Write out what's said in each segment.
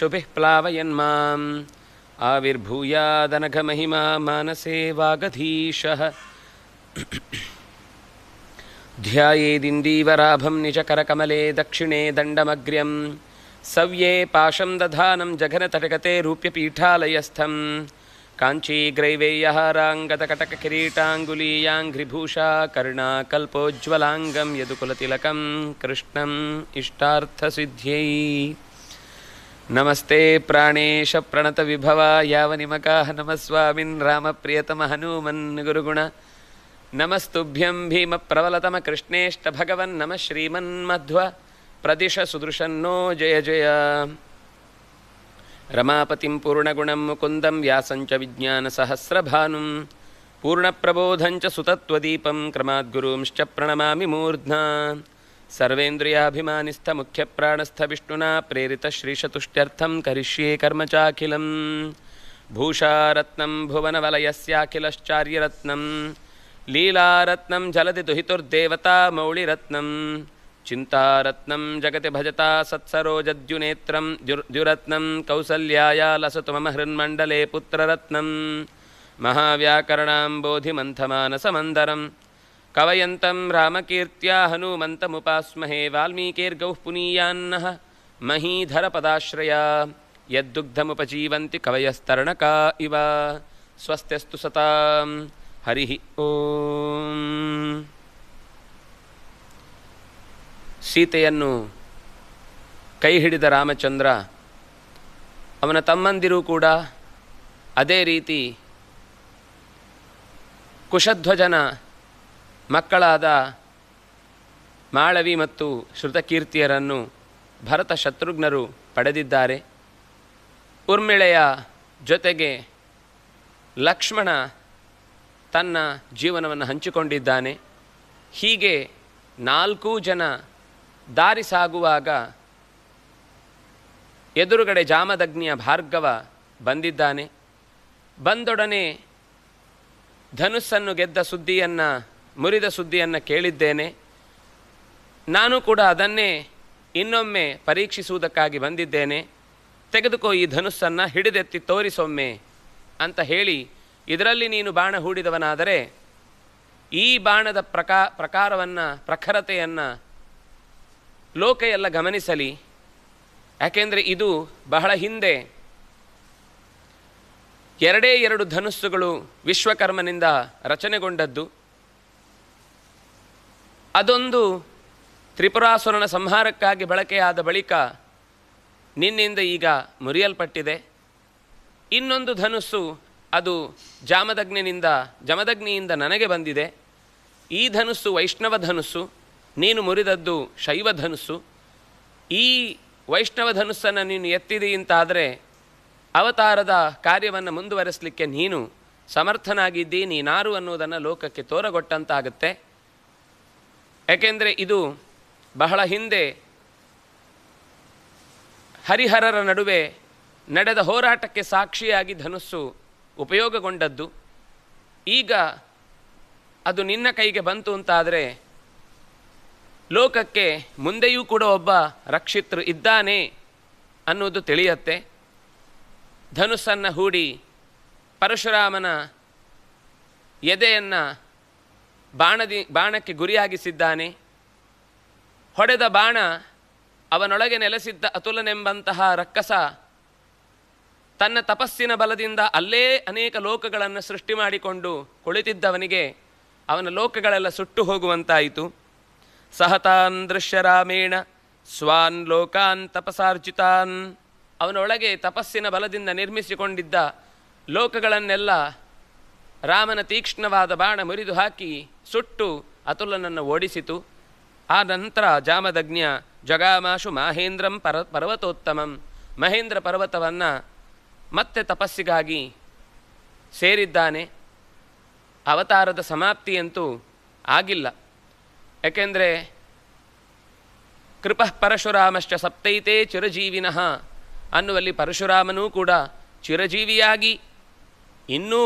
ಶುಭಿ ಪ್ಲಾವಯನ್ ಮಾಂ ಆವಿರ್ಭೂಯಾದನಘಮಹಿಮಾ ಮಾನಸೇ ವಾಗಧೀಶಃ ಧ್ಯಾದಿಂದೀವರಾಭಂ ನಿಜಕರಕಮಲೆ ದಕ್ಷಿಣೇ ದಂಡಮಗ್ರ್ಯಂ ಸವ್ಯೇ ಪಾಶಂ ದಧಾನಂ ಜಘನತಟಗತೆ ರೂಪ್ಯಪೀಠಾಲಯಸ್ಥಂ काञ्चीग्रैवेयहाराङ्गतकटककिरीटाङ्गुलीयाङ्घ्रिभूषा कर्णाकल्पोज्ज्वलाङ्गं यदुकुलतिलकं कृष्णम् इष्टार्थसिद्ध्यै नमस्ते प्राणेश प्राणेशप्रणतविभवा यावनिमकाः नमस्वामिन् रामप्रियतमहनूमन् गुरुगुण नमस्तुभ्यं भीमप्रवलतम कृष्णेष्टभगवन् नम श्रीमन्मध्वप्रदिश सुदृशन्नो जय रमापतिं पूर्णगुणं मुकुन्दं यासञ्च विज्ञानसहस्रभानुं पूर्णप्रबोधं च सुतत्त्वदीपं क्रमाद्गुरुंश्च प्रणमामि मूर्ध्ना सर्वेन्द्रियाभिमानिस्थमुख्यप्राणस्थविष्णुना प्रेरित श्रीशतुष्ट्यर्थं करिष्ये चाखिलं भूषारत्नं भुवनवलयस्याखिलश्चार्यरत्नं लीलारत्नं जलदि दुहितुर्देवता मौळिरत्नं चिन्तारत्नं जगति भजता सत्सरोजद्युनेत्रं जद्युनेत्रं द्युरत्नं लसतु मम हृन्मण्डले पुत्ररत्नं महाव्याकरणाम्बोधिमन्थमानसमन्दरम् ಕವಯಂತಂ ರಾಮಕೀರ್ತ್ಯ ಹನುಮಂತಮುಪಾಸ್ಮಹೇ ವಾಲ್ಮೀಕೇರ್ಗೌಃ ಪುನೀಯಾನ್ನಃ ಮಹೀಧರಪದಾಶ್ರಯ ಯದ್ದುಗ್ಧಮುಪಜೀವಂತಿ ಕವಯಸ್ತರಣಕ ಇವ ಸ್ವಸ್ತ್ಯಸ್ತು ಸತಾಂ ಹರಿ ಓಂ ಸೀತೆಯನ್ನು ಕೈ ಹಿಡಿದ ರಾಮಚಂದ್ರ ಅವನ ತಮ್ಮಂದಿರೂ ಕೂಡ ಅದೇ ರೀತಿ ಕುಶಧ್ವಜನ ಮಕ್ಕಳಾದ ಮಾಳವಿ ಮತ್ತು ಶ್ರುತಕೀರ್ತಿಯರನ್ನು ಭರತ ಶತ್ರುಘ್ನರು ಪಡೆದಿದ್ದಾರೆ ಉರ್ಮಿಳೆಯ ಜೊತೆಗೆ ಲಕ್ಷ್ಮಣ ತನ್ನ ಜೀವನವನ್ನು ಹಂಚಿಕೊಂಡಿದ್ದಾನೆ ಹೀಗೆ ನಾಲ್ಕೂ ಜನ ದಾರಿ ಸಾಗುವಾಗ ಎದುರುಗಡೆ ಜಾಮದಗ್ನಿಯ ಭಾರ್ಗವ ಬಂದಿದ್ದಾನೆ ಬಂದೊಡನೆ ಧನುಸ್ಸನ್ನು ಗೆದ್ದ ಸುದ್ದಿಯನ್ನು ಮುರಿದ ಸುದ್ದಿಯನ್ನು ಕೇಳಿದ್ದೇನೆ ನಾನು ಕೂಡ ಅದನ್ನೇ ಇನ್ನೊಮ್ಮೆ ಪರೀಕ್ಷಿಸುವುದಕ್ಕಾಗಿ ಬಂದಿದ್ದೇನೆ ತೆಗೆದುಕೋ ಈ ಧನುಸ್ಸನ್ನು ಹಿಡಿದೆತ್ತಿ ತೋರಿಸೊಮ್ಮೆ ಅಂತ ಹೇಳಿ ಇದರಲ್ಲಿ ನೀನು ಬಾಣ ಹೂಡಿದವನಾದರೆ ಈ ಬಾಣದ ಪ್ರಕಾ ಪ್ರಕಾರವನ್ನು ಪ್ರಖರತೆಯನ್ನು ಲೋಕ ಎಲ್ಲ ಗಮನಿಸಲಿ ಯಾಕೆಂದರೆ ಇದು ಬಹಳ ಹಿಂದೆ ಎರಡೇ ಎರಡು ಧನುಸ್ಸುಗಳು ವಿಶ್ವಕರ್ಮನಿಂದ ರಚನೆಗೊಂಡದ್ದು ಅದೊಂದು ತ್ರಿಪುರಾಸುರನ ಸಂಹಾರಕ್ಕಾಗಿ ಬಳಕೆಯಾದ ಬಳಿಕ ನಿನ್ನಿಂದ ಈಗ ಮುರಿಯಲ್ಪಟ್ಟಿದೆ ಇನ್ನೊಂದು ಧನುಸ್ಸು ಅದು ಜಾಮದಗ್ನಿನಿಂದ ಜಮದಗ್ನಿಯಿಂದ ನನಗೆ ಬಂದಿದೆ ಈ ಧನುಸ್ಸು ವೈಷ್ಣವ ಧನುಸ್ಸು ನೀನು ಮುರಿದದ್ದು ಶೈವ ಧನುಸ್ಸು ಈ ವೈಷ್ಣವ ಧನುಸ್ಸನ್ನು ನೀನು ಎತ್ತಿದೆ ಅಂತಾದರೆ ಅವತಾರದ ಕಾರ್ಯವನ್ನು ಮುಂದುವರೆಸಲಿಕ್ಕೆ ನೀನು ಸಮರ್ಥನಾಗಿದ್ದೀ ನೀನಾರು ಅನ್ನುವುದನ್ನು ಲೋಕಕ್ಕೆ ತೋರಗೊಟ್ಟಂತಾಗುತ್ತೆ ಯಾಕೆಂದರೆ ಇದು ಬಹಳ ಹಿಂದೆ ಹರಿಹರರ ನಡುವೆ ನಡೆದ ಹೋರಾಟಕ್ಕೆ ಸಾಕ್ಷಿಯಾಗಿ ಧನುಸ್ಸು ಉಪಯೋಗಗೊಂಡದ್ದು ಈಗ ಅದು ನಿನ್ನ ಕೈಗೆ ಬಂತು ಅಂತಾದರೆ ಲೋಕಕ್ಕೆ ಮುಂದೆಯೂ ಕೂಡ ಒಬ್ಬ ರಕ್ಷಿತರು ಇದ್ದಾನೆ ಅನ್ನೋದು ತಿಳಿಯತ್ತೆ ಧನುಸ್ಸನ್ನು ಹೂಡಿ ಪರಶುರಾಮನ ಎದೆಯನ್ನು ಬಾಣದಿ ಬಾಣಕ್ಕೆ ಗುರಿಯಾಗಿಸಿದ್ದಾನೆ ಹೊಡೆದ ಬಾಣ ಅವನೊಳಗೆ ನೆಲೆಸಿದ್ದ ಅತುಲನೆಂಬಂತಹ ರಕ್ಕಸ ತನ್ನ ತಪಸ್ಸಿನ ಬಲದಿಂದ ಅಲ್ಲೇ ಅನೇಕ ಲೋಕಗಳನ್ನು ಸೃಷ್ಟಿ ಮಾಡಿಕೊಂಡು ಕುಳಿತಿದ್ದವನಿಗೆ ಅವನ ಲೋಕಗಳೆಲ್ಲ ಸುಟ್ಟು ಹೋಗುವಂತಾಯಿತು ಸಹತಾನ್ ರಾಮೇಣ ಸ್ವಾನ್ ಲೋಕಾನ್ ತಪಸಾರ್ಜಿತಾನ್ ಅವನೊಳಗೆ ತಪಸ್ಸಿನ ಬಲದಿಂದ ನಿರ್ಮಿಸಿಕೊಂಡಿದ್ದ ಲೋಕಗಳನ್ನೆಲ್ಲ ರಾಮನ ತೀಕ್ಷ್ಣವಾದ ಬಾಣ ಮುರಿದು ಹಾಕಿ ಸುಟ್ಟು ಅತುಲನನ್ನು ಓಡಿಸಿತು ಆ ನಂತರ ಜಾಮದಗ್ನ್ಯ ಜಗಾಮಾಶು ಮಾಹೇಂದ್ರಂ ಪರ ಪರ್ವತೋತ್ತಮಂ ಮಹೇಂದ್ರ ಪರ್ವತವನ್ನು ಮತ್ತೆ ತಪಸ್ಸಿಗಾಗಿ ಸೇರಿದ್ದಾನೆ ಅವತಾರದ ಸಮಾಪ್ತಿಯಂತೂ ಆಗಿಲ್ಲ ಏಕೆಂದರೆ ಕೃಪಃ ಪರಶುರಾಮಶ್ಚ ಸಪ್ತೈತೆ ಚಿರಜೀವಿನಃ ಅನ್ನುವಲ್ಲಿ ಪರಶುರಾಮನೂ ಕೂಡ ಚಿರಜೀವಿಯಾಗಿ ಇನ್ನೂ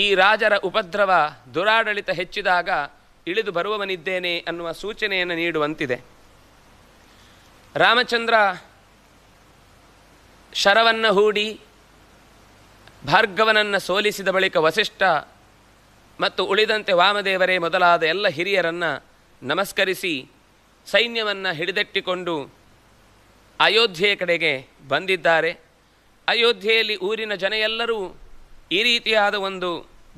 ಈ ರಾಜರ ಉಪದ್ರವ ದುರಾಡಳಿತ ಹೆಚ್ಚಿದಾಗ ಇಳಿದು ಬರುವವನಿದ್ದೇನೆ ಅನ್ನುವ ಸೂಚನೆಯನ್ನು ನೀಡುವಂತಿದೆ ರಾಮಚಂದ್ರ ಶರವನ್ನು ಹೂಡಿ ಭಾರ್ಗವನನ್ನು ಸೋಲಿಸಿದ ಬಳಿಕ ವಸಿಷ್ಠ ಮತ್ತು ಉಳಿದಂತೆ ವಾಮದೇವರೇ ಮೊದಲಾದ ಎಲ್ಲ ಹಿರಿಯರನ್ನು ನಮಸ್ಕರಿಸಿ ಸೈನ್ಯವನ್ನು ಹಿಡಿದಟ್ಟಿಕೊಂಡು ಅಯೋಧ್ಯೆಯ ಕಡೆಗೆ ಬಂದಿದ್ದಾರೆ ಅಯೋಧ್ಯೆಯಲ್ಲಿ ಊರಿನ ಜನ ಎಲ್ಲರೂ ಈ ರೀತಿಯಾದ ಒಂದು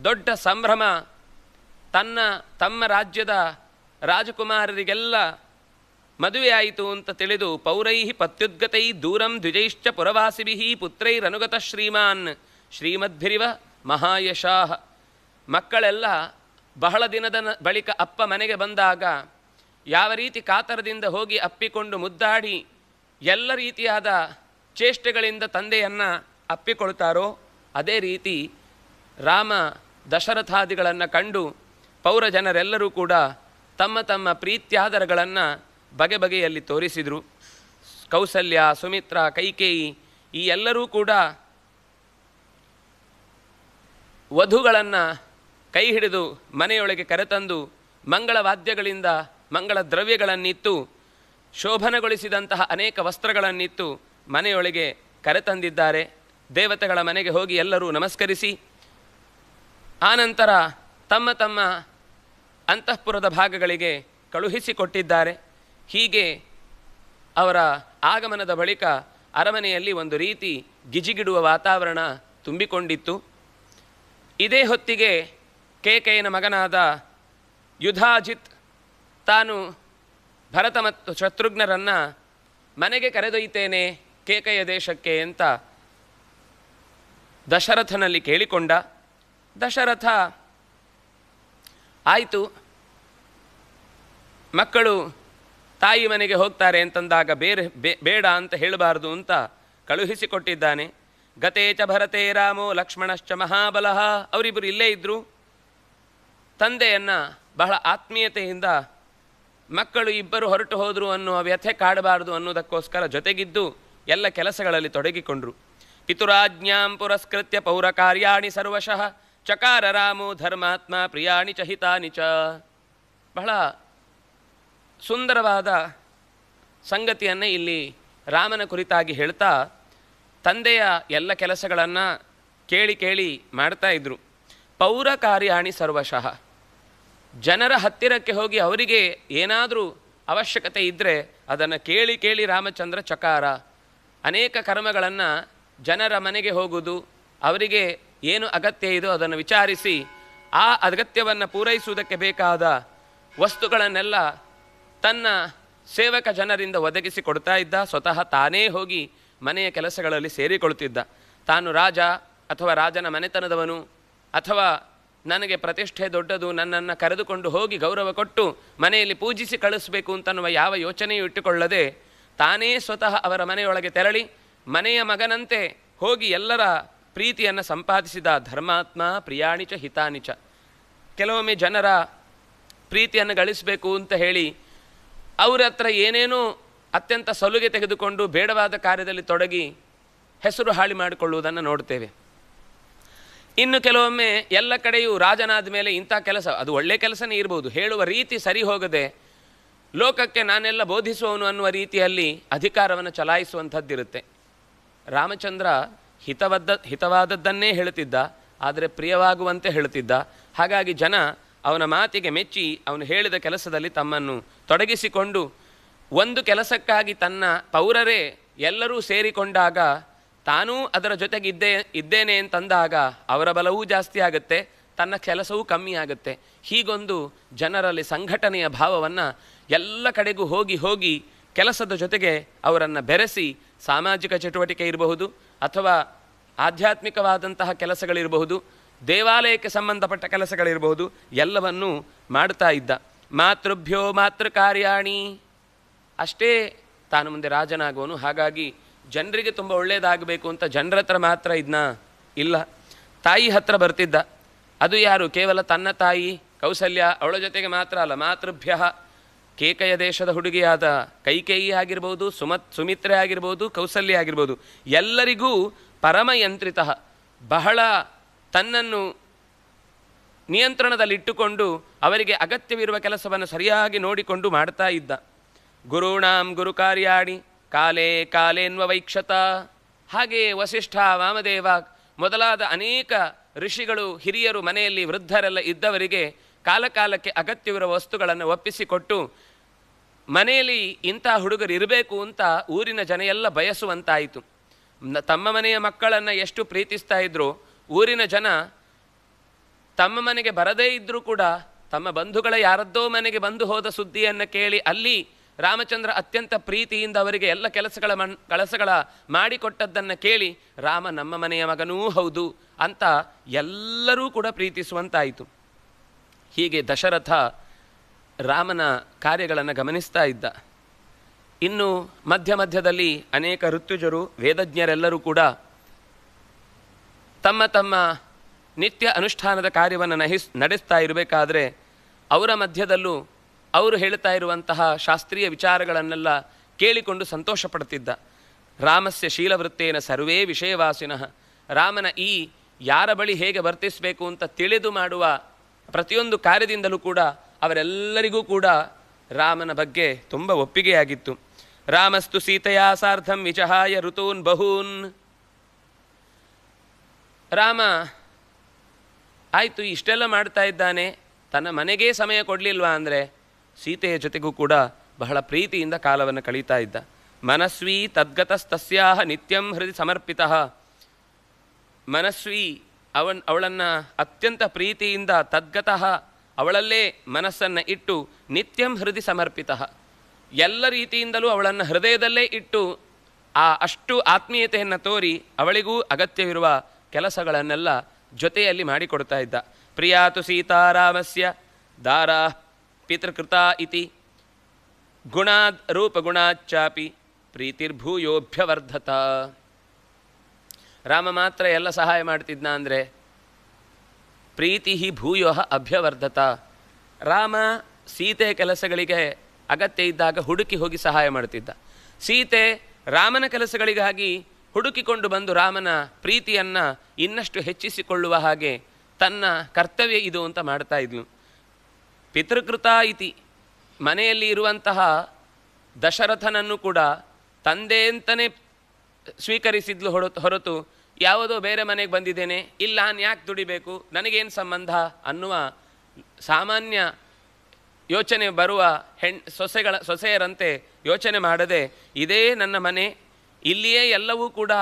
ದೊಡ್ಡ ಸಂಭ್ರಮ ತನ್ನ ತಮ್ಮ ರಾಜ್ಯದ ರಾಜಕುಮಾರರಿಗೆಲ್ಲ ಮದುವೆಯಾಯಿತು ಅಂತ ತಿಳಿದು ಪೌರೈ ಪತ್ಯುದ್ಗತೈ ದೂರಂ ದ್ವಿಜೈಶ್ಚ ಪುರವಾಸಿಭಿ ಪುತ್ರೈರನುಗತ ಶ್ರೀಮಾನ್ ಶ್ರೀಮದ್ಭಿರಿವ ಮಹಾಯಶಾಹ ಮಕ್ಕಳೆಲ್ಲ ಬಹಳ ದಿನದ ಬಳಿಕ ಅಪ್ಪ ಮನೆಗೆ ಬಂದಾಗ ಯಾವ ರೀತಿ ಕಾತರದಿಂದ ಹೋಗಿ ಅಪ್ಪಿಕೊಂಡು ಮುದ್ದಾಡಿ ಎಲ್ಲ ರೀತಿಯಾದ ಚೇಷ್ಟೆಗಳಿಂದ ತಂದೆಯನ್ನು ಅಪ್ಪಿಕೊಳ್ತಾರೋ ಅದೇ ರೀತಿ ರಾಮ ದಶರಥಾದಿಗಳನ್ನು ಕಂಡು ಪೌರಜನರೆಲ್ಲರೂ ಕೂಡ ತಮ್ಮ ತಮ್ಮ ಪ್ರೀತ್ಯಾದರಗಳನ್ನು ಬಗೆ ಬಗೆಯಲ್ಲಿ ತೋರಿಸಿದರು ಕೌಸಲ್ಯ ಸುಮಿತ್ರ ಕೈಕೇಯಿ ಈ ಎಲ್ಲರೂ ಕೂಡ ವಧುಗಳನ್ನು ಕೈ ಹಿಡಿದು ಮನೆಯೊಳಗೆ ಕರೆತಂದು ಮಂಗಳ ವಾದ್ಯಗಳಿಂದ ಮಂಗಳ ದ್ರವ್ಯಗಳನ್ನಿತ್ತು ಶೋಭನಗೊಳಿಸಿದಂತಹ ಅನೇಕ ವಸ್ತ್ರಗಳನ್ನಿತ್ತು ಮನೆಯೊಳಗೆ ಕರೆತಂದಿದ್ದಾರೆ ದೇವತೆಗಳ ಮನೆಗೆ ಹೋಗಿ ಎಲ್ಲರೂ ನಮಸ್ಕರಿಸಿ ಆನಂತರ ತಮ್ಮ ತಮ್ಮ ಅಂತಃಪುರದ ಭಾಗಗಳಿಗೆ ಕಳುಹಿಸಿಕೊಟ್ಟಿದ್ದಾರೆ ಹೀಗೆ ಅವರ ಆಗಮನದ ಬಳಿಕ ಅರಮನೆಯಲ್ಲಿ ಒಂದು ರೀತಿ ಗಿಜಿಗಿಡುವ ವಾತಾವರಣ ತುಂಬಿಕೊಂಡಿತ್ತು ಇದೇ ಹೊತ್ತಿಗೆ ಕೇಕೆಯನ ಮಗನಾದ ಯುಧಾಜಿತ್ ತಾನು ಭರತ ಮತ್ತು ಶತ್ರುಘ್ನರನ್ನು ಮನೆಗೆ ಕರೆದೊಯ್ತೇನೆ ಕೇಕೆಯ ದೇಶಕ್ಕೆ ಅಂತ ದಶರಥನಲ್ಲಿ ಕೇಳಿಕೊಂಡ ದಶರಥ ಆಯಿತು ಮಕ್ಕಳು ತಾಯಿ ಮನೆಗೆ ಹೋಗ್ತಾರೆ ಅಂತಂದಾಗ ಬೇರೆ ಬೇಡ ಅಂತ ಹೇಳಬಾರ್ದು ಅಂತ ಕಳುಹಿಸಿಕೊಟ್ಟಿದ್ದಾನೆ ಗತೇಚ ಭರತೇ ರಾಮೋ ಲಕ್ಷ್ಮಣಶ್ಚ ಮಹಾಬಲ ಅವರಿಬ್ಬರು ಇಲ್ಲೇ ಇದ್ದರು ತಂದೆಯನ್ನು ಬಹಳ ಆತ್ಮೀಯತೆಯಿಂದ ಮಕ್ಕಳು ಇಬ್ಬರು ಹೊರಟು ಹೋದರು ಅನ್ನುವ ವ್ಯಥೆ ಕಾಡಬಾರ್ದು ಅನ್ನೋದಕ್ಕೋಸ್ಕರ ಜೊತೆಗಿದ್ದು ಎಲ್ಲ ಕೆಲಸಗಳಲ್ಲಿ ತೊಡಗಿಕೊಂಡರು ಪಿತುರಾಜ್ಞಾಂ ಪುರಸ್ಕೃತ್ಯ ಪೌರಕಾರ್ಯಾಣಿ ಸರ್ವಶಃ ಚಕಾರ ರಾಮೋ ಧರ್ಮಾತ್ಮ ಪ್ರಿಯಾಣಿ ಚ ಹಿತಾನಿ ಚ ಬಹಳ ಸುಂದರವಾದ ಸಂಗತಿಯನ್ನೇ ಇಲ್ಲಿ ರಾಮನ ಕುರಿತಾಗಿ ಹೇಳ್ತಾ ತಂದೆಯ ಎಲ್ಲ ಕೆಲಸಗಳನ್ನು ಕೇಳಿ ಕೇಳಿ ಮಾಡ್ತಾ ಇದ್ದರು ಪೌರ ಕಾರ್ಯಾಣಿ ಸರ್ವಶಃ ಜನರ ಹತ್ತಿರಕ್ಕೆ ಹೋಗಿ ಅವರಿಗೆ ಏನಾದರೂ ಅವಶ್ಯಕತೆ ಇದ್ದರೆ ಅದನ್ನು ಕೇಳಿ ಕೇಳಿ ರಾಮಚಂದ್ರ ಚಕಾರ ಅನೇಕ ಕರ್ಮಗಳನ್ನು ಜನರ ಮನೆಗೆ ಹೋಗುವುದು ಅವರಿಗೆ ಏನು ಅಗತ್ಯ ಇದೋ ಅದನ್ನು ವಿಚಾರಿಸಿ ಆ ಅಗತ್ಯವನ್ನು ಪೂರೈಸುವುದಕ್ಕೆ ಬೇಕಾದ ವಸ್ತುಗಳನ್ನೆಲ್ಲ ತನ್ನ ಸೇವಕ ಜನರಿಂದ ಒದಗಿಸಿ ಕೊಡ್ತಾ ಇದ್ದ ಸ್ವತಃ ತಾನೇ ಹೋಗಿ ಮನೆಯ ಕೆಲಸಗಳಲ್ಲಿ ಸೇರಿಕೊಳ್ತಿದ್ದ ತಾನು ರಾಜ ಅಥವಾ ರಾಜನ ಮನೆತನದವನು ಅಥವಾ ನನಗೆ ಪ್ರತಿಷ್ಠೆ ದೊಡ್ಡದು ನನ್ನನ್ನು ಕರೆದುಕೊಂಡು ಹೋಗಿ ಗೌರವ ಕೊಟ್ಟು ಮನೆಯಲ್ಲಿ ಪೂಜಿಸಿ ಕಳಿಸಬೇಕು ಅಂತನ್ನುವ ಯಾವ ಯೋಚನೆಯೂ ಇಟ್ಟುಕೊಳ್ಳದೆ ತಾನೇ ಸ್ವತಃ ಅವರ ಮನೆಯೊಳಗೆ ತೆರಳಿ ಮನೆಯ ಮಗನಂತೆ ಹೋಗಿ ಎಲ್ಲರ ಪ್ರೀತಿಯನ್ನು ಸಂಪಾದಿಸಿದ ಧರ್ಮಾತ್ಮ ಪ್ರಿಯಾಣಿಚ ಹಿತಾನಿಚ ಕೆಲವೊಮ್ಮೆ ಜನರ ಪ್ರೀತಿಯನ್ನು ಗಳಿಸಬೇಕು ಅಂತ ಹೇಳಿ ಅವರ ಹತ್ರ ಏನೇನೋ ಅತ್ಯಂತ ಸಲುಗೆ ತೆಗೆದುಕೊಂಡು ಬೇಡವಾದ ಕಾರ್ಯದಲ್ಲಿ ತೊಡಗಿ ಹೆಸರು ಹಾಳಿ ಮಾಡಿಕೊಳ್ಳುವುದನ್ನು ನೋಡ್ತೇವೆ ಇನ್ನು ಕೆಲವೊಮ್ಮೆ ಎಲ್ಲ ಕಡೆಯೂ ರಾಜನಾದ ಮೇಲೆ ಇಂಥ ಕೆಲಸ ಅದು ಒಳ್ಳೆಯ ಕೆಲಸನೇ ಇರ್ಬೋದು ಹೇಳುವ ರೀತಿ ಸರಿ ಹೋಗದೆ ಲೋಕಕ್ಕೆ ನಾನೆಲ್ಲ ಬೋಧಿಸುವವನು ಅನ್ನುವ ರೀತಿಯಲ್ಲಿ ಅಧಿಕಾರವನ್ನು ಚಲಾಯಿಸುವಂಥದ್ದಿರುತ್ತೆ ರಾಮಚಂದ್ರ ಹಿತವದ್ದ ಹಿತವಾದದ್ದನ್ನೇ ಹೇಳುತ್ತಿದ್ದ ಆದರೆ ಪ್ರಿಯವಾಗುವಂತೆ ಹೇಳುತ್ತಿದ್ದ ಹಾಗಾಗಿ ಜನ ಅವನ ಮಾತಿಗೆ ಮೆಚ್ಚಿ ಅವನು ಹೇಳಿದ ಕೆಲಸದಲ್ಲಿ ತಮ್ಮನ್ನು ತೊಡಗಿಸಿಕೊಂಡು ಒಂದು ಕೆಲಸಕ್ಕಾಗಿ ತನ್ನ ಪೌರರೇ ಎಲ್ಲರೂ ಸೇರಿಕೊಂಡಾಗ ತಾನೂ ಅದರ ಜೊತೆಗಿದ್ದೇ ಇದ್ದೇನೆ ಅಂತಂದಾಗ ಅವರ ಬಲವೂ ಜಾಸ್ತಿ ಆಗುತ್ತೆ ತನ್ನ ಕೆಲಸವೂ ಕಮ್ಮಿ ಆಗುತ್ತೆ ಹೀಗೊಂದು ಜನರಲ್ಲಿ ಸಂಘಟನೆಯ ಭಾವವನ್ನು ಎಲ್ಲ ಕಡೆಗೂ ಹೋಗಿ ಹೋಗಿ ಕೆಲಸದ ಜೊತೆಗೆ ಅವರನ್ನು ಬೆರೆಸಿ ಸಾಮಾಜಿಕ ಚಟುವಟಿಕೆ ಇರಬಹುದು ಅಥವಾ ಆಧ್ಯಾತ್ಮಿಕವಾದಂತಹ ಕೆಲಸಗಳಿರಬಹುದು ದೇವಾಲಯಕ್ಕೆ ಸಂಬಂಧಪಟ್ಟ ಕೆಲಸಗಳಿರಬಹುದು ಎಲ್ಲವನ್ನು ಮಾಡ್ತಾ ಇದ್ದ ಮಾತೃಭ್ಯೋ ಮಾತೃ ಕಾರ್ಯಾಣಿ ಅಷ್ಟೇ ತಾನು ಮುಂದೆ ರಾಜನಾಗುವನು ಹಾಗಾಗಿ ಜನರಿಗೆ ತುಂಬ ಒಳ್ಳೆಯದಾಗಬೇಕು ಅಂತ ಜನರ ಹತ್ರ ಮಾತ್ರ ಇದನ್ನ ಇಲ್ಲ ತಾಯಿ ಹತ್ರ ಬರ್ತಿದ್ದ ಅದು ಯಾರು ಕೇವಲ ತನ್ನ ತಾಯಿ ಕೌಸಲ್ಯ ಅವಳ ಜೊತೆಗೆ ಮಾತ್ರ ಅಲ್ಲ ಮಾತೃಭ್ಯ ಕೇಕಯ ದೇಶದ ಹುಡುಗಿಯಾದ ಕೈಕೇಯಿ ಆಗಿರ್ಬೋದು ಸುಮತ್ ಸುಮಿತ್ರೆ ಆಗಿರ್ಬೋದು ಕೌಸಲ್ಯ ಆಗಿರ್ಬೋದು ಎಲ್ಲರಿಗೂ ಪರಮಯಂತ್ರಿತ ಬಹಳ ತನ್ನನ್ನು ನಿಯಂತ್ರಣದಲ್ಲಿಟ್ಟುಕೊಂಡು ಅವರಿಗೆ ಅಗತ್ಯವಿರುವ ಕೆಲಸವನ್ನು ಸರಿಯಾಗಿ ನೋಡಿಕೊಂಡು ಮಾಡ್ತಾ ಇದ್ದ ಗುರುಣಾಂ ಗುರು ಕಾರ್ಯಾಣಿ ಕಾಲೇ ಕಾಲೇನ್ವ ವೈಕ್ಷತ ಹಾಗೆಯೇ ವಸಿಷ್ಠ ವಾಮದೇವ ಮೊದಲಾದ ಅನೇಕ ಋಷಿಗಳು ಹಿರಿಯರು ಮನೆಯಲ್ಲಿ ವೃದ್ಧರೆಲ್ಲ ಇದ್ದವರಿಗೆ ಕಾಲಕಾಲಕ್ಕೆ ಅಗತ್ಯವಿರುವ ವಸ್ತುಗಳನ್ನು ಒಪ್ಪಿಸಿಕೊಟ್ಟು ಮನೆಯಲ್ಲಿ ಇಂಥ ಹುಡುಗರು ಇರಬೇಕು ಅಂತ ಊರಿನ ಜನ ಎಲ್ಲ ಬಯಸುವಂತಾಯಿತು ತಮ್ಮ ಮನೆಯ ಮಕ್ಕಳನ್ನು ಎಷ್ಟು ಪ್ರೀತಿಸ್ತಾ ಇದ್ರು ಊರಿನ ಜನ ತಮ್ಮ ಮನೆಗೆ ಬರದೇ ಇದ್ದರೂ ಕೂಡ ತಮ್ಮ ಬಂಧುಗಳ ಯಾರದ್ದೋ ಮನೆಗೆ ಬಂದು ಹೋದ ಸುದ್ದಿಯನ್ನು ಕೇಳಿ ಅಲ್ಲಿ ರಾಮಚಂದ್ರ ಅತ್ಯಂತ ಪ್ರೀತಿಯಿಂದ ಅವರಿಗೆ ಎಲ್ಲ ಕೆಲಸಗಳ ಮಣ್ ಕೆಲಸಗಳ ಮಾಡಿಕೊಟ್ಟದ್ದನ್ನು ಕೇಳಿ ರಾಮ ನಮ್ಮ ಮನೆಯ ಮಗನೂ ಹೌದು ಅಂತ ಎಲ್ಲರೂ ಕೂಡ ಪ್ರೀತಿಸುವಂತಾಯಿತು ಹೀಗೆ ದಶರಥ ರಾಮನ ಕಾರ್ಯಗಳನ್ನು ಗಮನಿಸ್ತಾ ಇದ್ದ ಇನ್ನು ಮಧ್ಯ ಮಧ್ಯದಲ್ಲಿ ಅನೇಕ ಋತ್ಯುಜರು ವೇದಜ್ಞರೆಲ್ಲರೂ ಕೂಡ ತಮ್ಮ ತಮ್ಮ ನಿತ್ಯ ಅನುಷ್ಠಾನದ ಕಾರ್ಯವನ್ನು ನಹಿಸ್ ನಡೆಸ್ತಾ ಇರಬೇಕಾದ್ರೆ ಅವರ ಮಧ್ಯದಲ್ಲೂ ಅವರು ಹೇಳ್ತಾ ಇರುವಂತಹ ಶಾಸ್ತ್ರೀಯ ವಿಚಾರಗಳನ್ನೆಲ್ಲ ಕೇಳಿಕೊಂಡು ಸಂತೋಷ ಪಡ್ತಿದ್ದ ರಾಮಸ್ಯ ಶೀಲವೃತ್ತೇನ ಸರ್ವೇ ವಿಷಯವಾಸಿನಃ ರಾಮನ ಈ ಯಾರ ಬಳಿ ಹೇಗೆ ವರ್ತಿಸಬೇಕು ಅಂತ ತಿಳಿದು ಮಾಡುವ ಪ್ರತಿಯೊಂದು ಕಾರ್ಯದಿಂದಲೂ ಕೂಡ ಅವರೆಲ್ಲರಿಗೂ ಕೂಡ ರಾಮನ ಬಗ್ಗೆ ತುಂಬ ಒಪ್ಪಿಗೆಯಾಗಿತ್ತು ರಾಮಸ್ತು ಸೀತೆಯ ಸಾರ್ಧಂ ವಿಚಹಾಯ ಋತೂನ್ ಬಹೂನ್ ರಾಮ ಆಯಿತು ಇಷ್ಟೆಲ್ಲ ಮಾಡ್ತಾ ಇದ್ದಾನೆ ತನ್ನ ಮನೆಗೇ ಸಮಯ ಕೊಡಲಿಲ್ವಾ ಅಂದರೆ ಸೀತೆಯ ಜೊತೆಗೂ ಕೂಡ ಬಹಳ ಪ್ರೀತಿಯಿಂದ ಕಾಲವನ್ನು ಕಳೀತಾ ಇದ್ದ ಮನಸ್ವಿ ತದ್ಗತಸ್ತಸ್ಯಾಹ ನಿತ್ಯಂ ಹೃದಯ ಸಮರ್ಪಿತ ಮನಸ್ವಿ ಅವನ್ ಅವಳನ್ನು ಅತ್ಯಂತ ಪ್ರೀತಿಯಿಂದ ತದ್ಗತಃ ಅವಳಲ್ಲೇ ಮನಸ್ಸನ್ನು ಇಟ್ಟು ನಿತ್ಯಂ ಹೃದಯ ಸಮರ್ಪಿತ ಎಲ್ಲ ರೀತಿಯಿಂದಲೂ ಅವಳನ್ನು ಹೃದಯದಲ್ಲೇ ಇಟ್ಟು ಆ ಅಷ್ಟು ಆತ್ಮೀಯತೆಯನ್ನು ತೋರಿ ಅವಳಿಗೂ ಅಗತ್ಯವಿರುವ ಕೆಲಸಗಳನ್ನೆಲ್ಲ ಜೊತೆಯಲ್ಲಿ ಮಾಡಿಕೊಡ್ತಾ ಇದ್ದ ಪ್ರಿಯಾತು ಸೀತಾರಾಮಸ್ಯ ದಾರಾ ಪಿತೃಕೃತ ಇತಿ ಗುಣಾದ್ ರೂಪಗುಣಾಚ್ಚಾಪಿ ಪ್ರೀತಿರ್ಭೂಯೋಭ್ಯವರ್ಧತ ರಾಮ ಮಾತ್ರ ಎಲ್ಲ ಸಹಾಯ ಮಾಡ್ತಿದ್ನ ಅಂದರೆ ಪ್ರೀತಿ ಭೂಯೋಹ ಅಭ್ಯವರ್ಧತ ರಾಮ ಸೀತೆ ಕೆಲಸಗಳಿಗೆ ಅಗತ್ಯ ಇದ್ದಾಗ ಹುಡುಕಿ ಹೋಗಿ ಸಹಾಯ ಮಾಡುತ್ತಿದ್ದ ಸೀತೆ ರಾಮನ ಕೆಲಸಗಳಿಗಾಗಿ ಹುಡುಕಿಕೊಂಡು ಬಂದು ರಾಮನ ಪ್ರೀತಿಯನ್ನು ಇನ್ನಷ್ಟು ಹೆಚ್ಚಿಸಿಕೊಳ್ಳುವ ಹಾಗೆ ತನ್ನ ಕರ್ತವ್ಯ ಇದು ಅಂತ ಮಾಡ್ತಾ ಇದ್ಲು ಪಿತೃಕೃತ ಇತಿ ಮನೆಯಲ್ಲಿ ಇರುವಂತಹ ದಶರಥನನ್ನು ಕೂಡ ತಂದೆ ಅಂತಲೇ ಸ್ವೀಕರಿಸಿದ್ಲು ಹೊರತು ಹೊರತು ಯಾವುದೋ ಬೇರೆ ಮನೆಗೆ ಬಂದಿದ್ದೇನೆ ಇಲ್ಲ ನಾನು ಯಾಕೆ ದುಡಿಬೇಕು ನನಗೇನು ಸಂಬಂಧ ಅನ್ನುವ ಸಾಮಾನ್ಯ ಯೋಚನೆ ಬರುವ ಹೆಣ್ ಸೊಸೆಗಳ ಸೊಸೆಯರಂತೆ ಯೋಚನೆ ಮಾಡದೆ ಇದೇ ನನ್ನ ಮನೆ ಇಲ್ಲಿಯೇ ಎಲ್ಲವೂ ಕೂಡ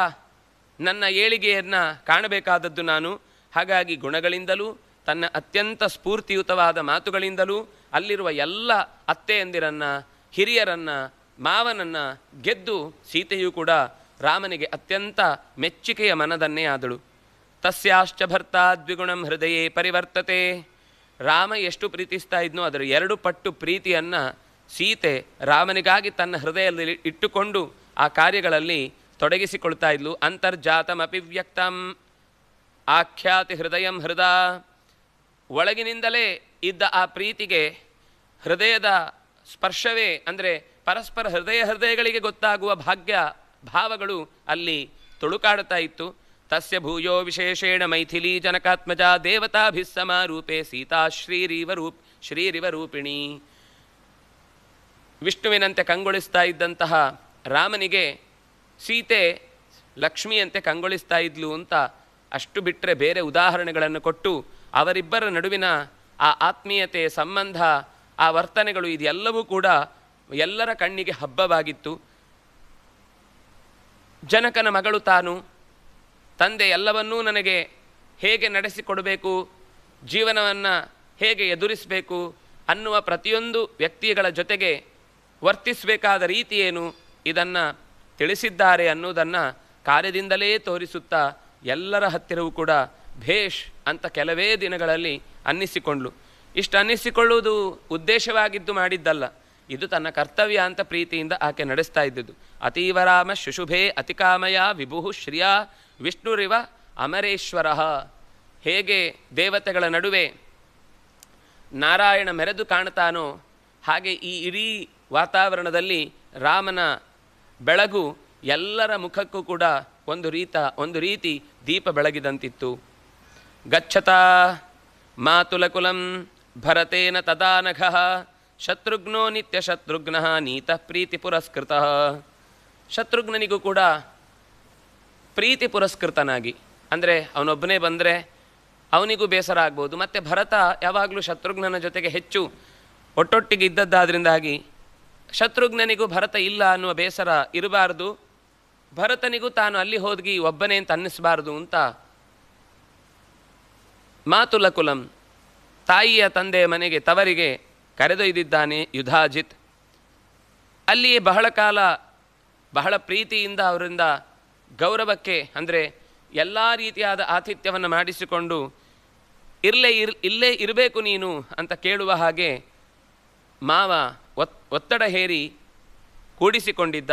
ನನ್ನ ಏಳಿಗೆಯನ್ನು ಕಾಣಬೇಕಾದದ್ದು ನಾನು ಹಾಗಾಗಿ ಗುಣಗಳಿಂದಲೂ ತನ್ನ ಅತ್ಯಂತ ಸ್ಫೂರ್ತಿಯುತವಾದ ಮಾತುಗಳಿಂದಲೂ ಅಲ್ಲಿರುವ ಎಲ್ಲ ಅತ್ತೆಯಂದಿರನ್ನು ಹಿರಿಯರನ್ನು ಮಾವನನ್ನು ಗೆದ್ದು ಸೀತೆಯೂ ಕೂಡ ರಾಮನಿಗೆ ಅತ್ಯಂತ ಮೆಚ್ಚುಗೆಯ ಮನದನ್ನೇ ಆದಳು ತಸ್ಯಾಶ್ಚ ಭರ್ತಾ ದ್ವಿಗುಣಂ ಹೃದಯೇ ಪರಿವರ್ತತೆ ರಾಮ ಎಷ್ಟು ಪ್ರೀತಿಸ್ತಾ ಇದ್ನೋ ಅದರ ಎರಡು ಪಟ್ಟು ಪ್ರೀತಿಯನ್ನು ಸೀತೆ ರಾಮನಿಗಾಗಿ ತನ್ನ ಹೃದಯದಲ್ಲಿ ಇಟ್ಟುಕೊಂಡು ಆ ಕಾರ್ಯಗಳಲ್ಲಿ ತೊಡಗಿಸಿಕೊಳ್ತಾ ಇದ್ಲು ಅಂತರ್ಜಾತಂ ಅಪಿವ್ಯಕ್ತಂ ಆಖ್ಯಾತಿ ಹೃದಯ ಹೃದ ಒಳಗಿನಿಂದಲೇ ಇದ್ದ ಆ ಪ್ರೀತಿಗೆ ಹೃದಯದ ಸ್ಪರ್ಶವೇ ಅಂದರೆ ಪರಸ್ಪರ ಹೃದಯ ಹೃದಯಗಳಿಗೆ ಗೊತ್ತಾಗುವ ಭಾಗ್ಯ ಭಾವಗಳು ಅಲ್ಲಿ ತುಳುಕಾಡುತ್ತಾ ಇತ್ತು ತಸ್ಯ ಭೂಯೋ ವಿಶೇಷೇಣ ಮೈಥಿಲಿ ಜನಕಾತ್ಮಜ ದೇವತಾಭಿಸ್ಸಮ ರೂಪೆ ಸೀತಾ ಶ್ರೀರಿವ ರೂಪ್ ಶ್ರೀರಿವ ರೂಪಿಣಿ ವಿಷ್ಣುವಿನಂತೆ ಕಂಗೊಳಿಸ್ತಾ ಇದ್ದಂತಹ ರಾಮನಿಗೆ ಸೀತೆ ಲಕ್ಷ್ಮಿಯಂತೆ ಕಂಗೊಳಿಸ್ತಾ ಇದ್ಲು ಅಂತ ಅಷ್ಟು ಬಿಟ್ಟರೆ ಬೇರೆ ಉದಾಹರಣೆಗಳನ್ನು ಕೊಟ್ಟು ಅವರಿಬ್ಬರ ನಡುವಿನ ಆ ಆತ್ಮೀಯತೆ ಸಂಬಂಧ ಆ ವರ್ತನೆಗಳು ಇದೆಲ್ಲವೂ ಕೂಡ ಎಲ್ಲರ ಕಣ್ಣಿಗೆ ಹಬ್ಬವಾಗಿತ್ತು ಜನಕನ ಮಗಳು ತಾನು ತಂದೆ ಎಲ್ಲವನ್ನೂ ನನಗೆ ಹೇಗೆ ನಡೆಸಿಕೊಡಬೇಕು ಜೀವನವನ್ನು ಹೇಗೆ ಎದುರಿಸಬೇಕು ಅನ್ನುವ ಪ್ರತಿಯೊಂದು ವ್ಯಕ್ತಿಗಳ ಜೊತೆಗೆ ವರ್ತಿಸಬೇಕಾದ ರೀತಿ ಏನು ಇದನ್ನು ತಿಳಿಸಿದ್ದಾರೆ ಅನ್ನೋದನ್ನು ಕಾರ್ಯದಿಂದಲೇ ತೋರಿಸುತ್ತಾ ಎಲ್ಲರ ಹತ್ತಿರವೂ ಕೂಡ ಭೇಷ್ ಅಂತ ಕೆಲವೇ ದಿನಗಳಲ್ಲಿ ಅನ್ನಿಸಿಕೊಂಡ್ಲು ಇಷ್ಟು ಅನ್ನಿಸಿಕೊಳ್ಳುವುದು ಉದ್ದೇಶವಾಗಿದ್ದು ಮಾಡಿದ್ದಲ್ಲ ಇದು ತನ್ನ ಕರ್ತವ್ಯ ಅಂತ ಪ್ರೀತಿಯಿಂದ ಆಕೆ ನಡೆಸ್ತಾ ಇದ್ದಿದ್ದು ಅತೀವರಾಮ ಶುಶುಭೆ ಅತಿಕಾಮಯ ವಿಭು ಶ್ರಿಯಾ ವಿಷ್ಣುರಿವ ಅಮರೇಶ್ವರ ಹೇಗೆ ದೇವತೆಗಳ ನಡುವೆ ನಾರಾಯಣ ಮೆರೆದು ಕಾಣ್ತಾನೋ ಹಾಗೆ ಈ ಇಡೀ ವಾತಾವರಣದಲ್ಲಿ ರಾಮನ ಬೆಳಗು ಎಲ್ಲರ ಮುಖಕ್ಕೂ ಕೂಡ ಒಂದು ರೀತ ಒಂದು ರೀತಿ ದೀಪ ಬೆಳಗಿದಂತಿತ್ತು ಗಚ್ಚತಾ ಮಾತುಲಕುಲಂ ಭರತೇನ ತದಾನಘ ಶತ್ರುಘ್ನೋ ನಿತ್ಯ ಶತ್ರುಘ್ನ ನೀತಃ ಪ್ರೀತಿ ಪುರಸ್ಕೃತ ಶತ್ರುಘ್ನನಿಗೂ ಕೂಡ ಪ್ರೀತಿ ಪುರಸ್ಕೃತನಾಗಿ ಅಂದರೆ ಅವನೊಬ್ಬನೇ ಬಂದರೆ ಅವನಿಗೂ ಬೇಸರ ಆಗ್ಬೋದು ಮತ್ತು ಭರತ ಯಾವಾಗಲೂ ಶತ್ರುಘ್ನನ ಜೊತೆಗೆ ಹೆಚ್ಚು ಒಟ್ಟೊಟ್ಟಿಗೆ ಇದ್ದದ್ದಾದ್ರಿಂದಾಗಿ ಶತ್ರುಘ್ನನಿಗೂ ಭರತ ಇಲ್ಲ ಅನ್ನುವ ಬೇಸರ ಇರಬಾರ್ದು ಭರತನಿಗೂ ತಾನು ಅಲ್ಲಿ ಹೋದ್ಗಿ ಒಬ್ಬನೇ ಅಂತ ಅನ್ನಿಸಬಾರ್ದು ಅಂತ ಮಾತುಲಕುಲಂ ತಾಯಿಯ ತಂದೆಯ ಮನೆಗೆ ತವರಿಗೆ ಕರೆದೊಯ್ದಿದ್ದಾನೆ ಯುಧಾಜಿತ್ ಅಲ್ಲಿಯೇ ಬಹಳ ಕಾಲ ಬಹಳ ಪ್ರೀತಿಯಿಂದ ಅವರಿಂದ ಗೌರವಕ್ಕೆ ಅಂದರೆ ಎಲ್ಲ ರೀತಿಯಾದ ಆತಿಥ್ಯವನ್ನು ಮಾಡಿಸಿಕೊಂಡು ಇರಲೇ ಇರ್ ಇಲ್ಲೇ ಇರಬೇಕು ನೀನು ಅಂತ ಕೇಳುವ ಹಾಗೆ ಮಾವ ಒತ್ ಒತ್ತಡ ಹೇರಿ ಕೂಡಿಸಿಕೊಂಡಿದ್ದ